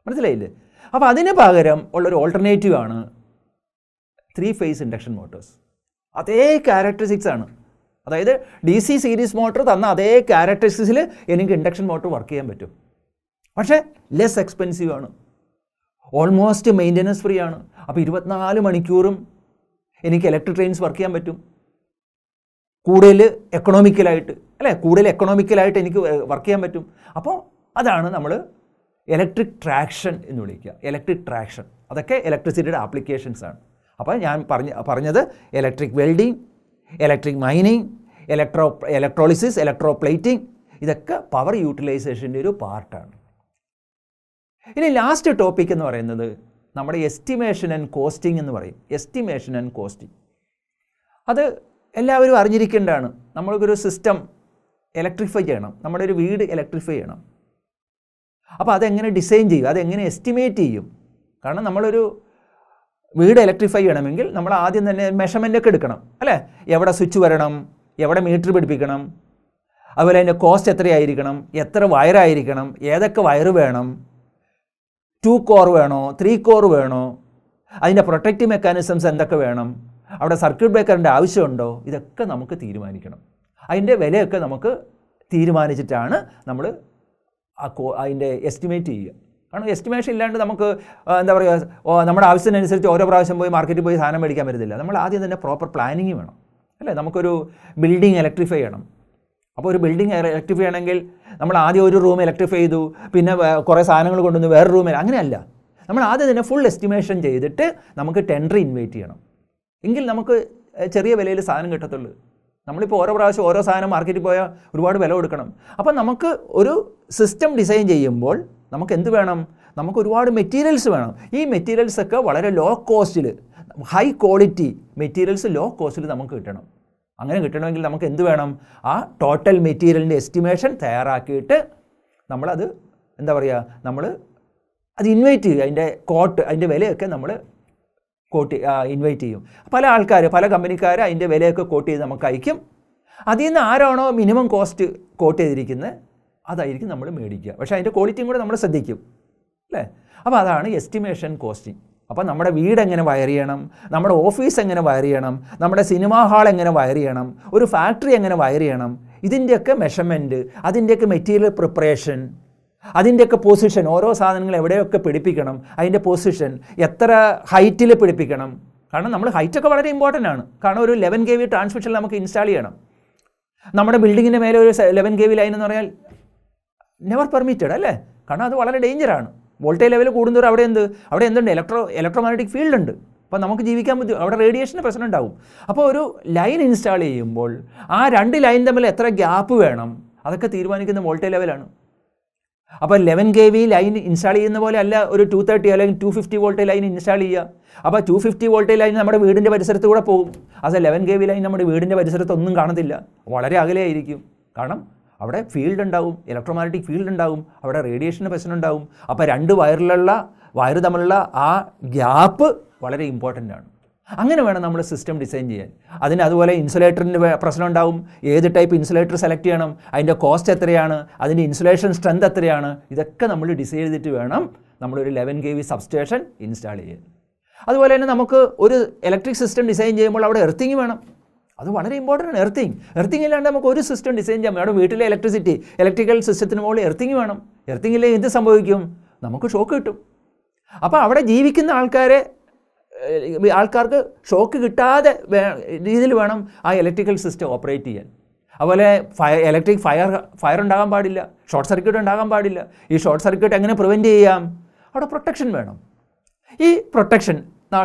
S1: മനസ്സിലായില്ലേ അപ്പോൾ അതിന് പകരം ഉള്ളൊരു ഓൾട്ടർനേറ്റീവ് ആണ് ത്രീ ഫേസ് ഇൻഡക്ഷൻ മോട്ടോഴ്സ് അതേ ക്യാരക്ടറിസ്റ്റിക്സ് ആണ് അതായത് ഡി സി സീരീസ് മോട്ടോർ തന്ന അതേ ക്യാരക്ടറിസ്റ്റിക്സിൽ എനിക്ക് ഇൻഡക്ഷൻ മോട്ടോർ വർക്ക് ചെയ്യാൻ പറ്റും പക്ഷേ ലെസ് എക്സ്പെൻസീവ് ആണ് ഓൾമോസ്റ്റ് മെയിൻ്റനൻസ് ഫ്രീ ആണ് അപ്പോൾ ഇരുപത്തിനാല് മണിക്കൂറും എനിക്ക് ഇലക്ട്രിക് ട്രെയിൻസ് വർക്ക് ചെയ്യാൻ പറ്റും കൂടുതൽ എക്കണോമിക്കലായിട്ട് അല്ലേ കൂടുതൽ എക്കണോമിക്കലായിട്ട് എനിക്ക് വർക്ക് ചെയ്യാൻ പറ്റും അപ്പോൾ അതാണ് നമ്മൾ ഇലക്ട്രിക് ട്രാക്ഷൻ എന്ന് വിളിക്കുക ഇലക്ട്രിക് ട്രാക്ഷൻ അതൊക്കെ ഇലക്ട്രിസിറ്റിയുടെ ആപ്ലിക്കേഷൻസ് ആണ് അപ്പോൾ ഞാൻ പറഞ്ഞ പറഞ്ഞത് electric welding electric mining electro electrolysis electroplating ഇതൊക്കെ പവർ യൂട്ടിലൈസേഷൻ്റെ ഒരു പാർട്ടാണ് ഇനി ലാസ്റ്റ് ടോപ്പിക് എന്ന് പറയുന്നത് നമ്മുടെ എസ്റ്റിമേഷൻ ആൻഡ് കോസ്റ്റിംഗ് എന്ന് പറയും എസ്റ്റിമേഷൻ ആൻഡ് കോസ്റ്റിംഗ് അത് എല്ലാവരും അറിഞ്ഞിരിക്കേണ്ടതാണ് നമ്മൾക്കൊരു സിസ്റ്റം ഇലക്ട്രിഫൈ ചെയ്യണം നമ്മുടെ ഒരു വീട് ഇലക്ട്രിഫൈ ചെയ്യണം അപ്പോൾ അതെങ്ങനെ ഡിസൈൻ ചെയ്യും അതെങ്ങനെ എസ്റ്റിമേറ്റ് ചെയ്യും കാരണം നമ്മളൊരു വീട് ഇലക്ട്രിഫൈ ചെയ്യണമെങ്കിൽ നമ്മൾ ആദ്യം തന്നെ മെഷർമെൻ്റ് ഒക്കെ എടുക്കണം അല്ലേ എവിടെ സ്വിച്ച് വരണം എവിടെ മീറ്റർ പിടിപ്പിക്കണം അതുപോലെ അതിൻ്റെ കോസ്റ്റ് എത്രയായിരിക്കണം എത്ര വയറായിരിക്കണം ഏതൊക്കെ വയറ് വേണം ടു കോർ വേണോ ത്രീ കോർ വേണോ അതിൻ്റെ പ്രൊട്ടക്റ്റീവ് മെക്കാനിസംസ് എന്തൊക്കെ വേണം അവിടെ സർക്യൂട്ട് ബ്രേക്കറിൻ്റെ ആവശ്യമുണ്ടോ ഇതൊക്കെ നമുക്ക് തീരുമാനിക്കണം അതിൻ്റെ വിലയൊക്കെ നമുക്ക് തീരുമാനിച്ചിട്ടാണ് നമ്മൾ ആ കോ അതിൻ്റെ എസ്റ്റിമേറ്റ് ചെയ്യുക കാരണം എസ്റ്റിമേഷൻ ഇല്ലാണ്ട് നമുക്ക് എന്താ പറയുക നമ്മുടെ ആവശ്യത്തിനനുസരിച്ച് ഓരോ പ്രാവശ്യം പോയി മാർക്കറ്റിൽ പോയി സാധനം മേടിക്കാൻ പറ്റത്തില്ല നമ്മൾ ആദ്യം തന്നെ പ്രോപ്പർ പ്ലാനിങ് വേണം അല്ലേ നമുക്കൊരു ബിൽഡിംഗ് ഇലക്ട്രിഫൈ ചെയ്യണം അപ്പോൾ ഒരു ബിൽഡിംഗ് ഇലക്ട്രിഫൈ ആണെങ്കിൽ നമ്മൾ ആദ്യം ഒരു റൂം ഇലക്ട്രിഫൈ ചെയ്തു പിന്നെ കുറേ സാധനങ്ങൾ കൊണ്ടുവന്നു വേറെ റൂമിൽ അങ്ങനെയല്ല നമ്മൾ ആദ്യം തന്നെ ഫുൾ എസ്റ്റിമേഷൻ ചെയ്തിട്ട് നമുക്ക് ടെൻഡർ ഇൻവൈറ്റ് ചെയ്യണം എങ്കിൽ നമുക്ക് ചെറിയ വിലയിൽ സാധനം കിട്ടത്തുള്ളൂ നമ്മളിപ്പോൾ ഓരോ പ്രാവശ്യം ഓരോ സാധനം മാർക്കറ്റിൽ പോയാൽ ഒരുപാട് വില കൊടുക്കണം അപ്പം നമുക്ക് ഒരു സിസ്റ്റം ഡിസൈൻ ചെയ്യുമ്പോൾ നമുക്ക് എന്ത് വേണം നമുക്ക് ഒരുപാട് മെറ്റീരിയൽസ് വേണം ഈ മെറ്റീരിയൽസ് ഒക്കെ വളരെ ലോ കോസ്റ്റിൽ ഹൈ ക്വാളിറ്റി മെറ്റീരിയൽസ് ലോ കോസ്റ്റിൽ നമുക്ക് കിട്ടണം അങ്ങനെ കിട്ടണമെങ്കിൽ നമുക്ക് എന്ത് വേണം ആ ടോട്ടൽ മെറ്റീരിയലിൻ്റെ എസ്റ്റിമേഷൻ തയ്യാറാക്കിയിട്ട് നമ്മളത് എന്താ പറയുക നമ്മൾ അത് ഇൻവൈറ്റ് ചെയ്യുക അതിൻ്റെ കോട്ട് അതിൻ്റെ വിലയൊക്കെ നമ്മൾ കോട്ട് ഇൻവൈറ്റ് ചെയ്യും പല ആൾക്കാർ പല കമ്പനിക്കാർ അതിൻ്റെ വിലയൊക്കെ കോട്ട് ചെയ്ത് നമുക്ക് അയക്കും അതിൽ നിന്ന് ആരാണോ മിനിമം കോസ്റ്റ് കോട്ട് ചെയ്തിരിക്കുന്നത് അതായിരിക്കും നമ്മൾ മേടിക്കുക പക്ഷേ അതിൻ്റെ ക്വാളിറ്റിയും കൂടെ നമ്മൾ ശ്രദ്ധിക്കും അല്ലേ അപ്പോൾ അതാണ് എസ്റ്റിമേഷൻ കോസ്റ്റിംഗ് അപ്പോൾ നമ്മുടെ വീട് എങ്ങനെ വയർ ചെയ്യണം നമ്മുടെ ഓഫീസ് എങ്ങനെ വയർ ചെയ്യണം നമ്മുടെ സിനിമാ ഹാൾ എങ്ങനെ വയർ ചെയ്യണം ഒരു ഫാക്ടറി എങ്ങനെ വയർ ചെയ്യണം ഇതിൻ്റെയൊക്കെ മെഷർമെൻറ്റ് അതിൻ്റെയൊക്കെ മെറ്റീരിയൽ പ്രിപ്പറേഷൻ അതിൻ്റെയൊക്കെ പൊസിഷൻ ഓരോ സാധനങ്ങൾ എവിടെയൊക്കെ പിടിപ്പിക്കണം അതിൻ്റെ പൊസിഷൻ എത്ര ഹൈറ്റിൽ പിടിപ്പിക്കണം കാരണം നമ്മൾ ഹൈറ്റൊക്കെ വളരെ ഇമ്പോർട്ടൻ്റ് ആണ് കാരണം ഒരു ലെവൻ കെ വി ട്രാൻസ്മിഷൻ നമുക്ക് ഇൻസ്റ്റാൾ ചെയ്യണം നമ്മുടെ ബിൽഡിങ്ങിൻ്റെ മേലെ ഒരു ലെവൻ കെ വി ലൈൻ എന്ന് പറഞ്ഞാൽ നെവർ പെർമിറ്റഡ് അല്ലേ കാരണം അത് വളരെ ഡേഞ്ചറാണ് വോൾട്ടേജ് ലെവൽ കൂടുന്നവർ അവിടെ എന്ത് അവിടെ എന്തുണ്ട് ഇലക്ട്രോ ഇലക്ട്രോമാഗ്നറ്റിക് ഫീൽഡ് ഉണ്ട് അപ്പോൾ നമുക്ക് ജീവിക്കാൻ പറ്റും അവിടെ റേഡിയേഷൻ പ്രശ്നം ഉണ്ടാവും അപ്പോൾ ഒരു ലൈൻ ഇൻസ്റ്റാൾ ചെയ്യുമ്പോൾ ആ രണ്ട് ലൈൻ തമ്മിൽ എത്ര ഗ്യാപ്പ് വേണം അതൊക്കെ തീരുമാനിക്കുന്ന വോൾട്ടേജ് ലെവലാണ് അപ്പോൾ eleven K V line install ചെയ്യുന്ന പോലെ അല്ല ഒരു ടു തേർട്ടി അല്ലെങ്കിൽ two fifty volt line install ചെയ്യുക അപ്പോൾ ടു ഫിഫ്റ്റി വോൾട്ട് ലൈൻ നമ്മുടെ വീടിൻ്റെ പരിസരത്ത് കൂടെ പോകും അത് ലെവൻ കെ വി ലൈൻ നമ്മുടെ വീടിൻ്റെ പരിസരത്തൊന്നും കാണത്തില്ല വളരെ അകലെയായിരിക്കും കാരണം അവിടെ ഫീൽഡ് ഉണ്ടാവും ഇലക്ട്രോമാഗ്നറ്റിക് ഫീൽഡ് ഉണ്ടാവും അവിടെ റേഡിയേഷൻ്റെ പ്രശ്നം ഉണ്ടാവും അപ്പോൾ രണ്ട് വയറിലുള്ള വയറ് തമ്മിലുള്ള ആ ഗ്യാപ്പ് വളരെ ഇമ്പോർട്ടൻ്റ് ആണ് അങ്ങനെ വേണം നമ്മൾ സിസ്റ്റം ഡിസൈൻ ചെയ്യാൻ അതിന് അതുപോലെ ഇൻസുലേറ്ററിൻ്റെ പ്രശ്നം ഉണ്ടാവും ഏത് ടൈപ്പ് ഇൻസുലേറ്റർ സെലക്ട് ചെയ്യണം അതിൻ്റെ കോസ്റ്റ് എത്രയാണ് അതിൻ്റെ ഇൻസുലേഷൻ സ്ട്രെങ്ത് എത്രയാണ് ഇതൊക്കെ നമ്മൾ ഡിസൈൻ ചെയ്തിട്ട് വേണം നമ്മളൊരു eleven K V substation install ചെയ്യാൻ അതുപോലെ തന്നെ നമുക്ക് ഒരു ഇലക്ട്രിക് സിസ്റ്റം ഡിസൈൻ ചെയ്യുമ്പോൾ അവിടെ എർത്തിങ് വേണം അത് വളരെ ഇമ്പോർട്ടൻ്റ് ആണ് എർത്തിങ് എർത്തിങ് ഇല്ലാണ്ട് നമുക്ക് ഒരു സിസ്റ്റം ഡിസൈൻ ചെയ്യാൻ അവിടെ വീട്ടിലെ ഇലക്ട്രിസിറ്റി ഇലക്ട്രിക്കൽ സിസ്റ്റത്തിന് മുകളിൽ എർത്തിങ് വേണം എർത്തിങ് ഇല്ലെങ്കിൽ എന്ത് സംഭവിക്കും നമുക്ക് ഷോക്ക് കിട്ടും അപ്പോൾ അവിടെ ജീവിക്കുന്ന ആൾക്കാരെ ആൾക്കാർക്ക് ഷോക്ക് കിട്ടാതെ രീതിയിൽ വേണം ആ ഇലക്ട്രിക്കൽ സിസ്റ്റം ഓപ്പറേറ്റ് ചെയ്യാൻ അതുപോലെ ഫയർ ഇലക്ട്രിക് ഫയർ ഫയർ ഉണ്ടാകാൻ പാടില്ല ഷോർട്ട് സർക്യൂട്ട് ഉണ്ടാകാൻ പാടില്ല ഈ ഷോർട്ട് സർക്യൂട്ട് എങ്ങനെ പ്രിവെൻറ്റ് ചെയ്യാം അവിടെ പ്രൊട്ടക്ഷൻ വേണം ഈ പ്രൊട്ടക്ഷൻ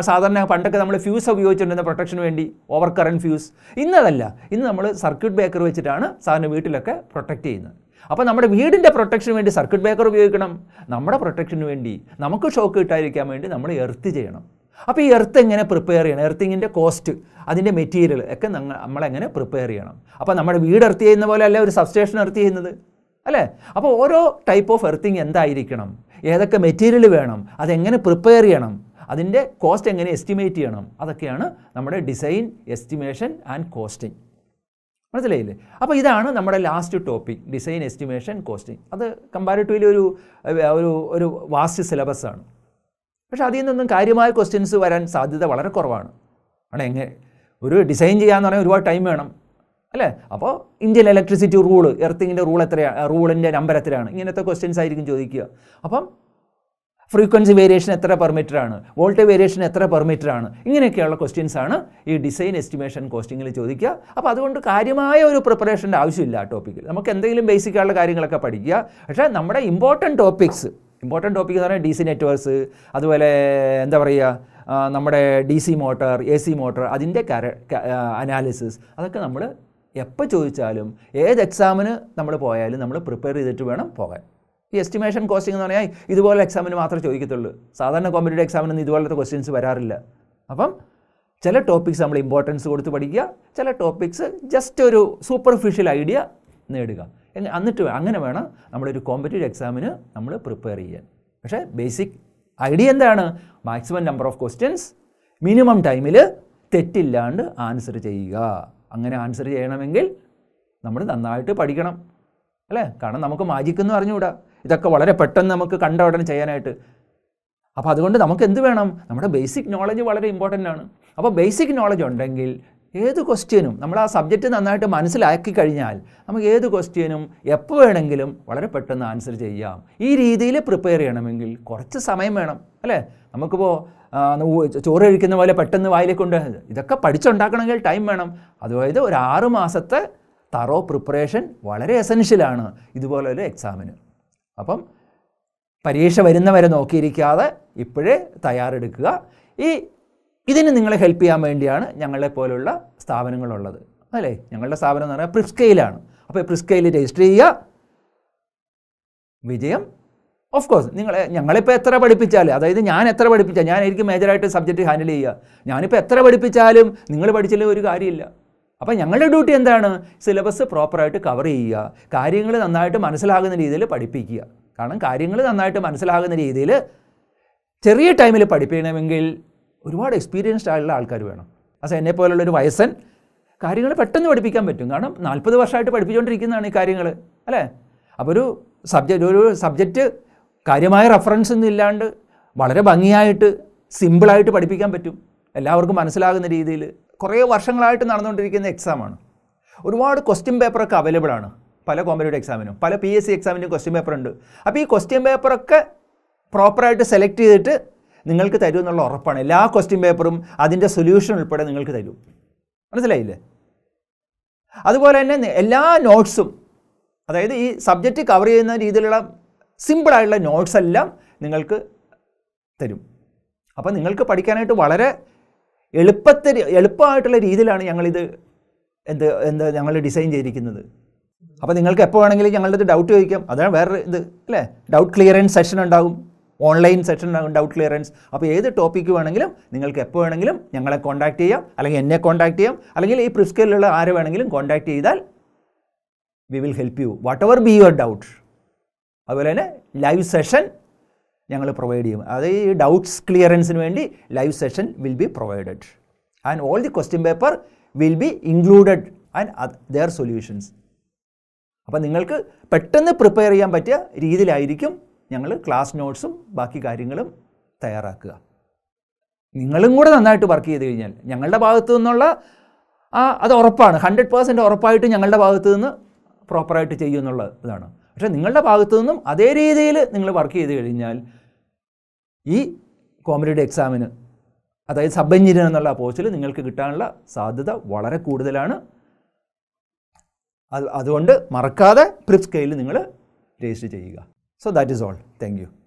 S1: സാധാരണ പണ്ടൊക്കെ നമ്മൾ ഫ്യൂസ് ഉപയോഗിച്ചിട്ടുണ്ടെന്ന പ്രൊട്ടക്ഷന് വേണ്ടി ഓവർ കറണ്ട് ഫ്യൂസ് ഇന്നതല്ല ഇന്ന് നമ്മൾ സർക്യൂട്ട് ബേക്കർ വെച്ചിട്ടാണ് സാധാരണ വീട്ടിലൊക്കെ പ്രൊട്ടക്റ്റ് ചെയ്യുന്നത് അപ്പോൾ നമ്മുടെ വീടിൻ്റെ പ്രൊട്ടക്ഷന് വേണ്ടി സർക്യൂട്ട് ബേക്കർ ഉപയോഗിക്കണം നമ്മുടെ പ്രൊട്ടക്ഷന് വേണ്ടി നമുക്ക് ഷോക്ക് കിട്ടാതിരിക്കാൻ വേണ്ടി നമ്മൾ എർത്ത് ചെയ്യണം അപ്പോൾ ഈ എർത്ത് എങ്ങനെ പ്രിപ്പയർ ചെയ്യണം എർത്തിങ്ങിൻ്റെ കോസ്റ്റ് അതിൻ്റെ മെറ്റീരിയൽ ഒക്കെ നമ്മൾ നമ്മളെങ്ങനെ പ്രിപ്പയർ ചെയ്യണം അപ്പോൾ നമ്മുടെ വീട് എർത്ത് ചെയ്യുന്ന പോലെ അല്ല ഒരു സബ്സ്റ്റേഷൻ എർത്ത് ചെയ്യുന്നത് അല്ലേ അപ്പോൾ ഓരോ ടൈപ്പ് ഓഫ് എർത്തിങ് എന്തായിരിക്കണം ഏതൊക്കെ മെറ്റീരിയൽ വേണം അതെങ്ങനെ പ്രിപ്പയർ ചെയ്യണം അതിൻ്റെ കോസ്റ്റ് എങ്ങനെ എസ്റ്റിമേറ്റ് ചെയ്യണം അതൊക്കെയാണ് നമ്മുടെ ഡിസൈൻ എസ്റ്റിമേഷൻ ആൻഡ് കോസ്റ്റിംഗ് മനസ്സിലായില്ലേ അപ്പോൾ ഇതാണ് നമ്മുടെ last topic design estimation costing അത് കമ്പാരിറ്റീവ്ലി ഒരു ഒരു ഒരു വാസ്റ്റ് ആണ് പക്ഷെ അതിൽ നിന്നും കാര്യമായ ക്വസ്റ്റ്യൻസ് വരാൻ സാധ്യത വളരെ കുറവാണ് ആണ് എങ്ങനെ ഒരു ഡിസൈൻ ചെയ്യാന്ന് പറഞ്ഞാൽ ഒരുപാട് ടൈം വേണം അല്ലേ അപ്പോൾ ഇന്ത്യൻ ഇലക്ട്രിസിറ്റി റൂൾ എർത്തിങ്ങിൻ്റെ റൂൾ എത്രയാണ് റൂളിൻ്റെ നമ്പർ എത്രയാണ് ഇങ്ങനത്തെ ക്വസ്റ്റ്യൻസ് ആയിരിക്കും ചോദിക്കുക അപ്പം ഫ്രീക്വൻസി വേരിയേഷൻ എത്ര ആണ് വോൾട്ടേജ് വേരിയേഷൻ എത്ര പെർമിറ്ററാണ് ഇങ്ങനെയൊക്കെയുള്ള ക്വസ്റ്റ്യൻസ് ആണ് ഈ ഡിസൈൻ എസ്റ്റിമേഷൻ കോസ്റ്റിങ്ങിൽ ചോദിക്കുക അപ്പോൾ അതുകൊണ്ട് കാര്യമായ ഒരു പ്രിപ്പറേഷൻ്റെ ആവശ്യമില്ല ആ ടോപ്പിക്കിൽ നമുക്ക് എന്തെങ്കിലും ബേസിക്കായുള്ള കാര്യങ്ങളൊക്കെ പഠിക്കുക പക്ഷേ നമ്മുടെ ഇമ്പോർട്ടൻറ്റ് ടോപ്പിക്സ് ഇമ്പോർട്ടൻ്റ് ടോപ്പിക് എന്ന് പറഞ്ഞാൽ ഡി സി നെറ്റ്വർക്ക്സ് അതുപോലെ എന്താ പറയുക നമ്മുടെ D C motor A C motor അതിൻ്റെ കര അനാലിസിസ് അതൊക്കെ നമ്മൾ എപ്പോൾ ചോദിച്ചാലും ഏത് എക്സാമിന് നമ്മൾ പോയാലും നമ്മൾ പ്രിപ്പയർ ചെയ്തിട്ട് വേണം പോകാൻ ഈ എസ്റ്റിമേഷൻ കോസ്റ്റിംഗ് എന്ന് പറഞ്ഞാൽ ഇതുപോലെ എക്സാമിന് മാത്രമേ ചോദിക്കത്തുള്ളൂ സാധാരണ കോമ്പറ്റീവ് എക്സാമിനൊന്നും ഇതുപോലത്തെ ക്വസ്റ്റ്യൻസ് വരാറില്ല അപ്പം ചില ടോപ്പിക്സ് നമ്മൾ ഇമ്പോർട്ടൻസ് കൊടുത്ത് പഠിക്കുക ചില ടോപ്പിക്സ് ജസ്റ്റ് ഒരു സൂപ്പർഫിഷ്യൽ ഐഡിയ നേടുക എന്നിട്ട് അങ്ങനെ വേണം നമ്മളൊരു കോമ്പറ്റീവ് എക്സാമിന് നമ്മൾ പ്രിപ്പയർ ചെയ്യാൻ പക്ഷേ ബേസിക് ഐഡിയ എന്താണ് maximum number of questions minimum ടൈമിൽ തെറ്റില്ലാണ്ട് ആൻസർ ചെയ്യുക അങ്ങനെ ആൻസർ ചെയ്യണമെങ്കിൽ നമ്മൾ നന്നായിട്ട് പഠിക്കണം അല്ലേ കാരണം നമുക്ക് മാജിക്കെന്ന് പറഞ്ഞുകൂടാ ഇതൊക്കെ വളരെ പെട്ടെന്ന് നമുക്ക് കണ്ട ഉടനെ ചെയ്യാനായിട്ട് അപ്പോൾ അതുകൊണ്ട് നമുക്ക് എന്ത് വേണം നമ്മുടെ ബേസിക് നോളജ് വളരെ ഇമ്പോർട്ടൻ്റ് ആണ് അപ്പോൾ ബേസിക് നോളജ് ഉണ്ടെങ്കിൽ ഏത് ക്വസ്റ്റ്യനും നമ്മൾ ആ സബ്ജക്റ്റ് നന്നായിട്ട് മനസ്സിലാക്കി കഴിഞ്ഞാൽ നമുക്ക് ഏത് ക്വസ്റ്റ്യനും എപ്പോൾ വേണമെങ്കിലും വളരെ പെട്ടെന്ന് ആൻസർ ചെയ്യാം ഈ രീതിയിൽ പ്രിപ്പയർ ചെയ്യണമെങ്കിൽ കുറച്ച് സമയം വേണം അല്ലേ നമുക്കിപ്പോൾ ചോറ് കഴിക്കുന്ന പോലെ പെട്ടെന്ന് വായിലേക്ക് ഇതൊക്കെ പഠിച്ചുണ്ടാക്കണമെങ്കിൽ ടൈം വേണം അതായത് ഒരു ആറ് മാസത്തെ തറോ പ്രിപ്പറേഷൻ വളരെ എസൻഷ്യലാണ് ഇതുപോലൊരു എക്സാമിന് അപ്പം പരീക്ഷ വരുന്നവരെ നോക്കിയിരിക്കാതെ ഇപ്പോഴേ തയ്യാറെടുക്കുക ഈ ഇതിന് നിങ്ങളെ ഹെൽപ്പ് ചെയ്യാൻ വേണ്ടിയാണ് ഞങ്ങളെ പോലുള്ള സ്ഥാപനങ്ങളുള്ളത് അല്ലേ ഞങ്ങളുടെ സ്ഥാപനം എന്ന് പറഞ്ഞാൽ പ്രിസ്കെയിലാണ് അപ്പോൾ പ്രിസ്കെയിൽ രജിസ്റ്റർ ചെയ്യുക വിജയം ഓഫ് കോഴ്സ് നിങ്ങളെ ഞങ്ങളിപ്പോൾ എത്ര പഠിപ്പിച്ചാലും അതായത് ഞാൻ എത്ര പഠിപ്പിച്ചാൽ ഞാൻ എനിക്ക് മേജറായിട്ട് സബ്ജക്റ്റ് ഹാൻഡിൽ ചെയ്യുക ഞാനിപ്പോൾ എത്ര പഠിപ്പിച്ചാലും നിങ്ങൾ പഠിച്ചില്ല ഒരു കാര്യമില്ല അപ്പോൾ ഞങ്ങളുടെ ഡ്യൂട്ടി എന്താണ് സിലബസ് പ്രോപ്പറായിട്ട് കവർ ചെയ്യുക കാര്യങ്ങൾ നന്നായിട്ട് മനസ്സിലാകുന്ന രീതിയിൽ പഠിപ്പിക്കുക കാരണം കാര്യങ്ങൾ നന്നായിട്ട് മനസ്സിലാകുന്ന രീതിയിൽ ചെറിയ ടൈമിൽ പഠിപ്പിക്കണമെങ്കിൽ ഒരുപാട് എക്സ്പീരിയൻസ്ഡ് ആയുള്ള ആൾക്കാർ വേണം അസ എന്നെ പോലുള്ള ഒരു വയസ്സൻ കാര്യങ്ങൾ പെട്ടെന്ന് പഠിപ്പിക്കാൻ പറ്റും കാരണം നാൽപ്പത് വർഷമായിട്ട് പഠിപ്പിച്ചുകൊണ്ടിരിക്കുന്നതാണ് ഈ കാര്യങ്ങൾ അല്ലേ അപ്പോൾ ഒരു സബ്ജക്റ്റ് ഒരു സബ്ജക്റ്റ് കാര്യമായ റെഫറൻസ് ഒന്നും ഇല്ലാണ്ട് വളരെ ഭംഗിയായിട്ട് സിമ്പിളായിട്ട് പഠിപ്പിക്കാൻ പറ്റും എല്ലാവർക്കും മനസ്സിലാകുന്ന രീതിയിൽ കുറേ വർഷങ്ങളായിട്ട് നടന്നുകൊണ്ടിരിക്കുന്ന എക്സാമാണ് ഒരുപാട് ക്വസ്റ്റ്യൻ പേപ്പറൊക്കെ അവൈലബിൾ ആണ് പല കോമ്പനിയുടെ എക്സാമിനും പല പി എസ് സി എക്സാമിനും ക്വസ്റ്റ്യൻ പേപ്പർ ഉണ്ട് അപ്പോൾ ഈ ക്വസ്റ്റ്യൻ പേപ്പറൊക്കെ പ്രോപ്പറായിട്ട് സെലക്ട് ചെയ്തിട്ട് നിങ്ങൾക്ക് തരും എന്നുള്ള ഉറപ്പാണ് എല്ലാ ക്വസ്റ്റ്യൻ പേപ്പറും അതിൻ്റെ സൊല്യൂഷൻ ഉൾപ്പെടെ നിങ്ങൾക്ക് തരും മനസ്സിലായില്ലേ അതുപോലെ തന്നെ എല്ലാ നോട്ട്സും അതായത് ഈ സബ്ജക്റ്റ് കവർ ചെയ്യുന്ന രീതിയിലുള്ള സിമ്പിളായിട്ടുള്ള നോട്ട്സ് എല്ലാം നിങ്ങൾക്ക് തരും അപ്പോൾ നിങ്ങൾക്ക് പഠിക്കാനായിട്ട് വളരെ എളുപ്പത്തിൽ എളുപ്പമായിട്ടുള്ള രീതിയിലാണ് ഞങ്ങളിത് എന്ത് എന്ത് ഞങ്ങൾ ഡിസൈൻ ചെയ്തിരിക്കുന്നത് അപ്പോൾ നിങ്ങൾക്ക് എപ്പോൾ വേണമെങ്കിലും ഞങ്ങളുടെ ഡൗട്ട് ചോദിക്കാം അതാണ് വേറെ ഇത് അല്ലേ ഡൗട്ട് ക്ലിയറൻസ് സെഷൻ ഉണ്ടാകും ഓൺലൈൻ സെഷൻ ഡൗട്ട് ക്ലിയറൻസ് അപ്പോൾ ഏത് ടോപ്പിക്ക് വേണമെങ്കിലും നിങ്ങൾക്ക് എപ്പോൾ വേണമെങ്കിലും ഞങ്ങളെ കോൺടാക്ട് ചെയ്യാം അല്ലെങ്കിൽ എന്നെ കോൺടാക്ട് ചെയ്യാം അല്ലെങ്കിൽ ഈ പ്രിസ്കയിലുള്ള ആരെ വേണമെങ്കിലും കോൺടാക്ട് ചെയ്താൽ we will help you whatever be your doubt അതുപോലെ തന്നെ ലൈവ് സെഷൻ ഞങ്ങൾ പ്രൊവൈഡ് ചെയ്യും അത് ഈ ഡൗട്ട്സ് ക്ലിയറൻസിന് വേണ്ടി live session will be provided and all the question paper will be included and their solutions അപ്പോൾ നിങ്ങൾക്ക് പെട്ടെന്ന് പ്രിപ്പയർ ചെയ്യാൻ പറ്റിയ രീതിയിലായിരിക്കും ഞങ്ങൾ ക്ലാസ് നോട്ട്സും ബാക്കി കാര്യങ്ങളും തയ്യാറാക്കുക നിങ്ങളും കൂടെ നന്നായിട്ട് വർക്ക് ചെയ്ത് കഴിഞ്ഞാൽ ഞങ്ങളുടെ ഭാഗത്തു നിന്നുള്ള ആ അത് ഉറപ്പാണ് ഹൺഡ്രഡ് പേഴ്സൻറ്റ് ഉറപ്പായിട്ട് ഞങ്ങളുടെ ഭാഗത്തു നിന്ന് പ്രോപ്പറായിട്ട് എന്നുള്ള ഇതാണ് പക്ഷേ നിങ്ങളുടെ ഭാഗത്തു നിന്നും അതേ രീതിയിൽ നിങ്ങൾ വർക്ക് ചെയ്ത് കഴിഞ്ഞാൽ ഈ കോമ്പറ്റേറ്റീവ് എക്സാമിന് അതായത് സബ് എഞ്ചിനീയർ എന്നുള്ള പോസ്റ്റിൽ നിങ്ങൾക്ക് കിട്ടാനുള്ള സാധ്യത വളരെ കൂടുതലാണ് അത് അതുകൊണ്ട് മറക്കാതെ പ്രിപ്സ് സ്കെയിലിൽ നിങ്ങൾ രജിസ്റ്റർ ചെയ്യുക So that is all. Thank you.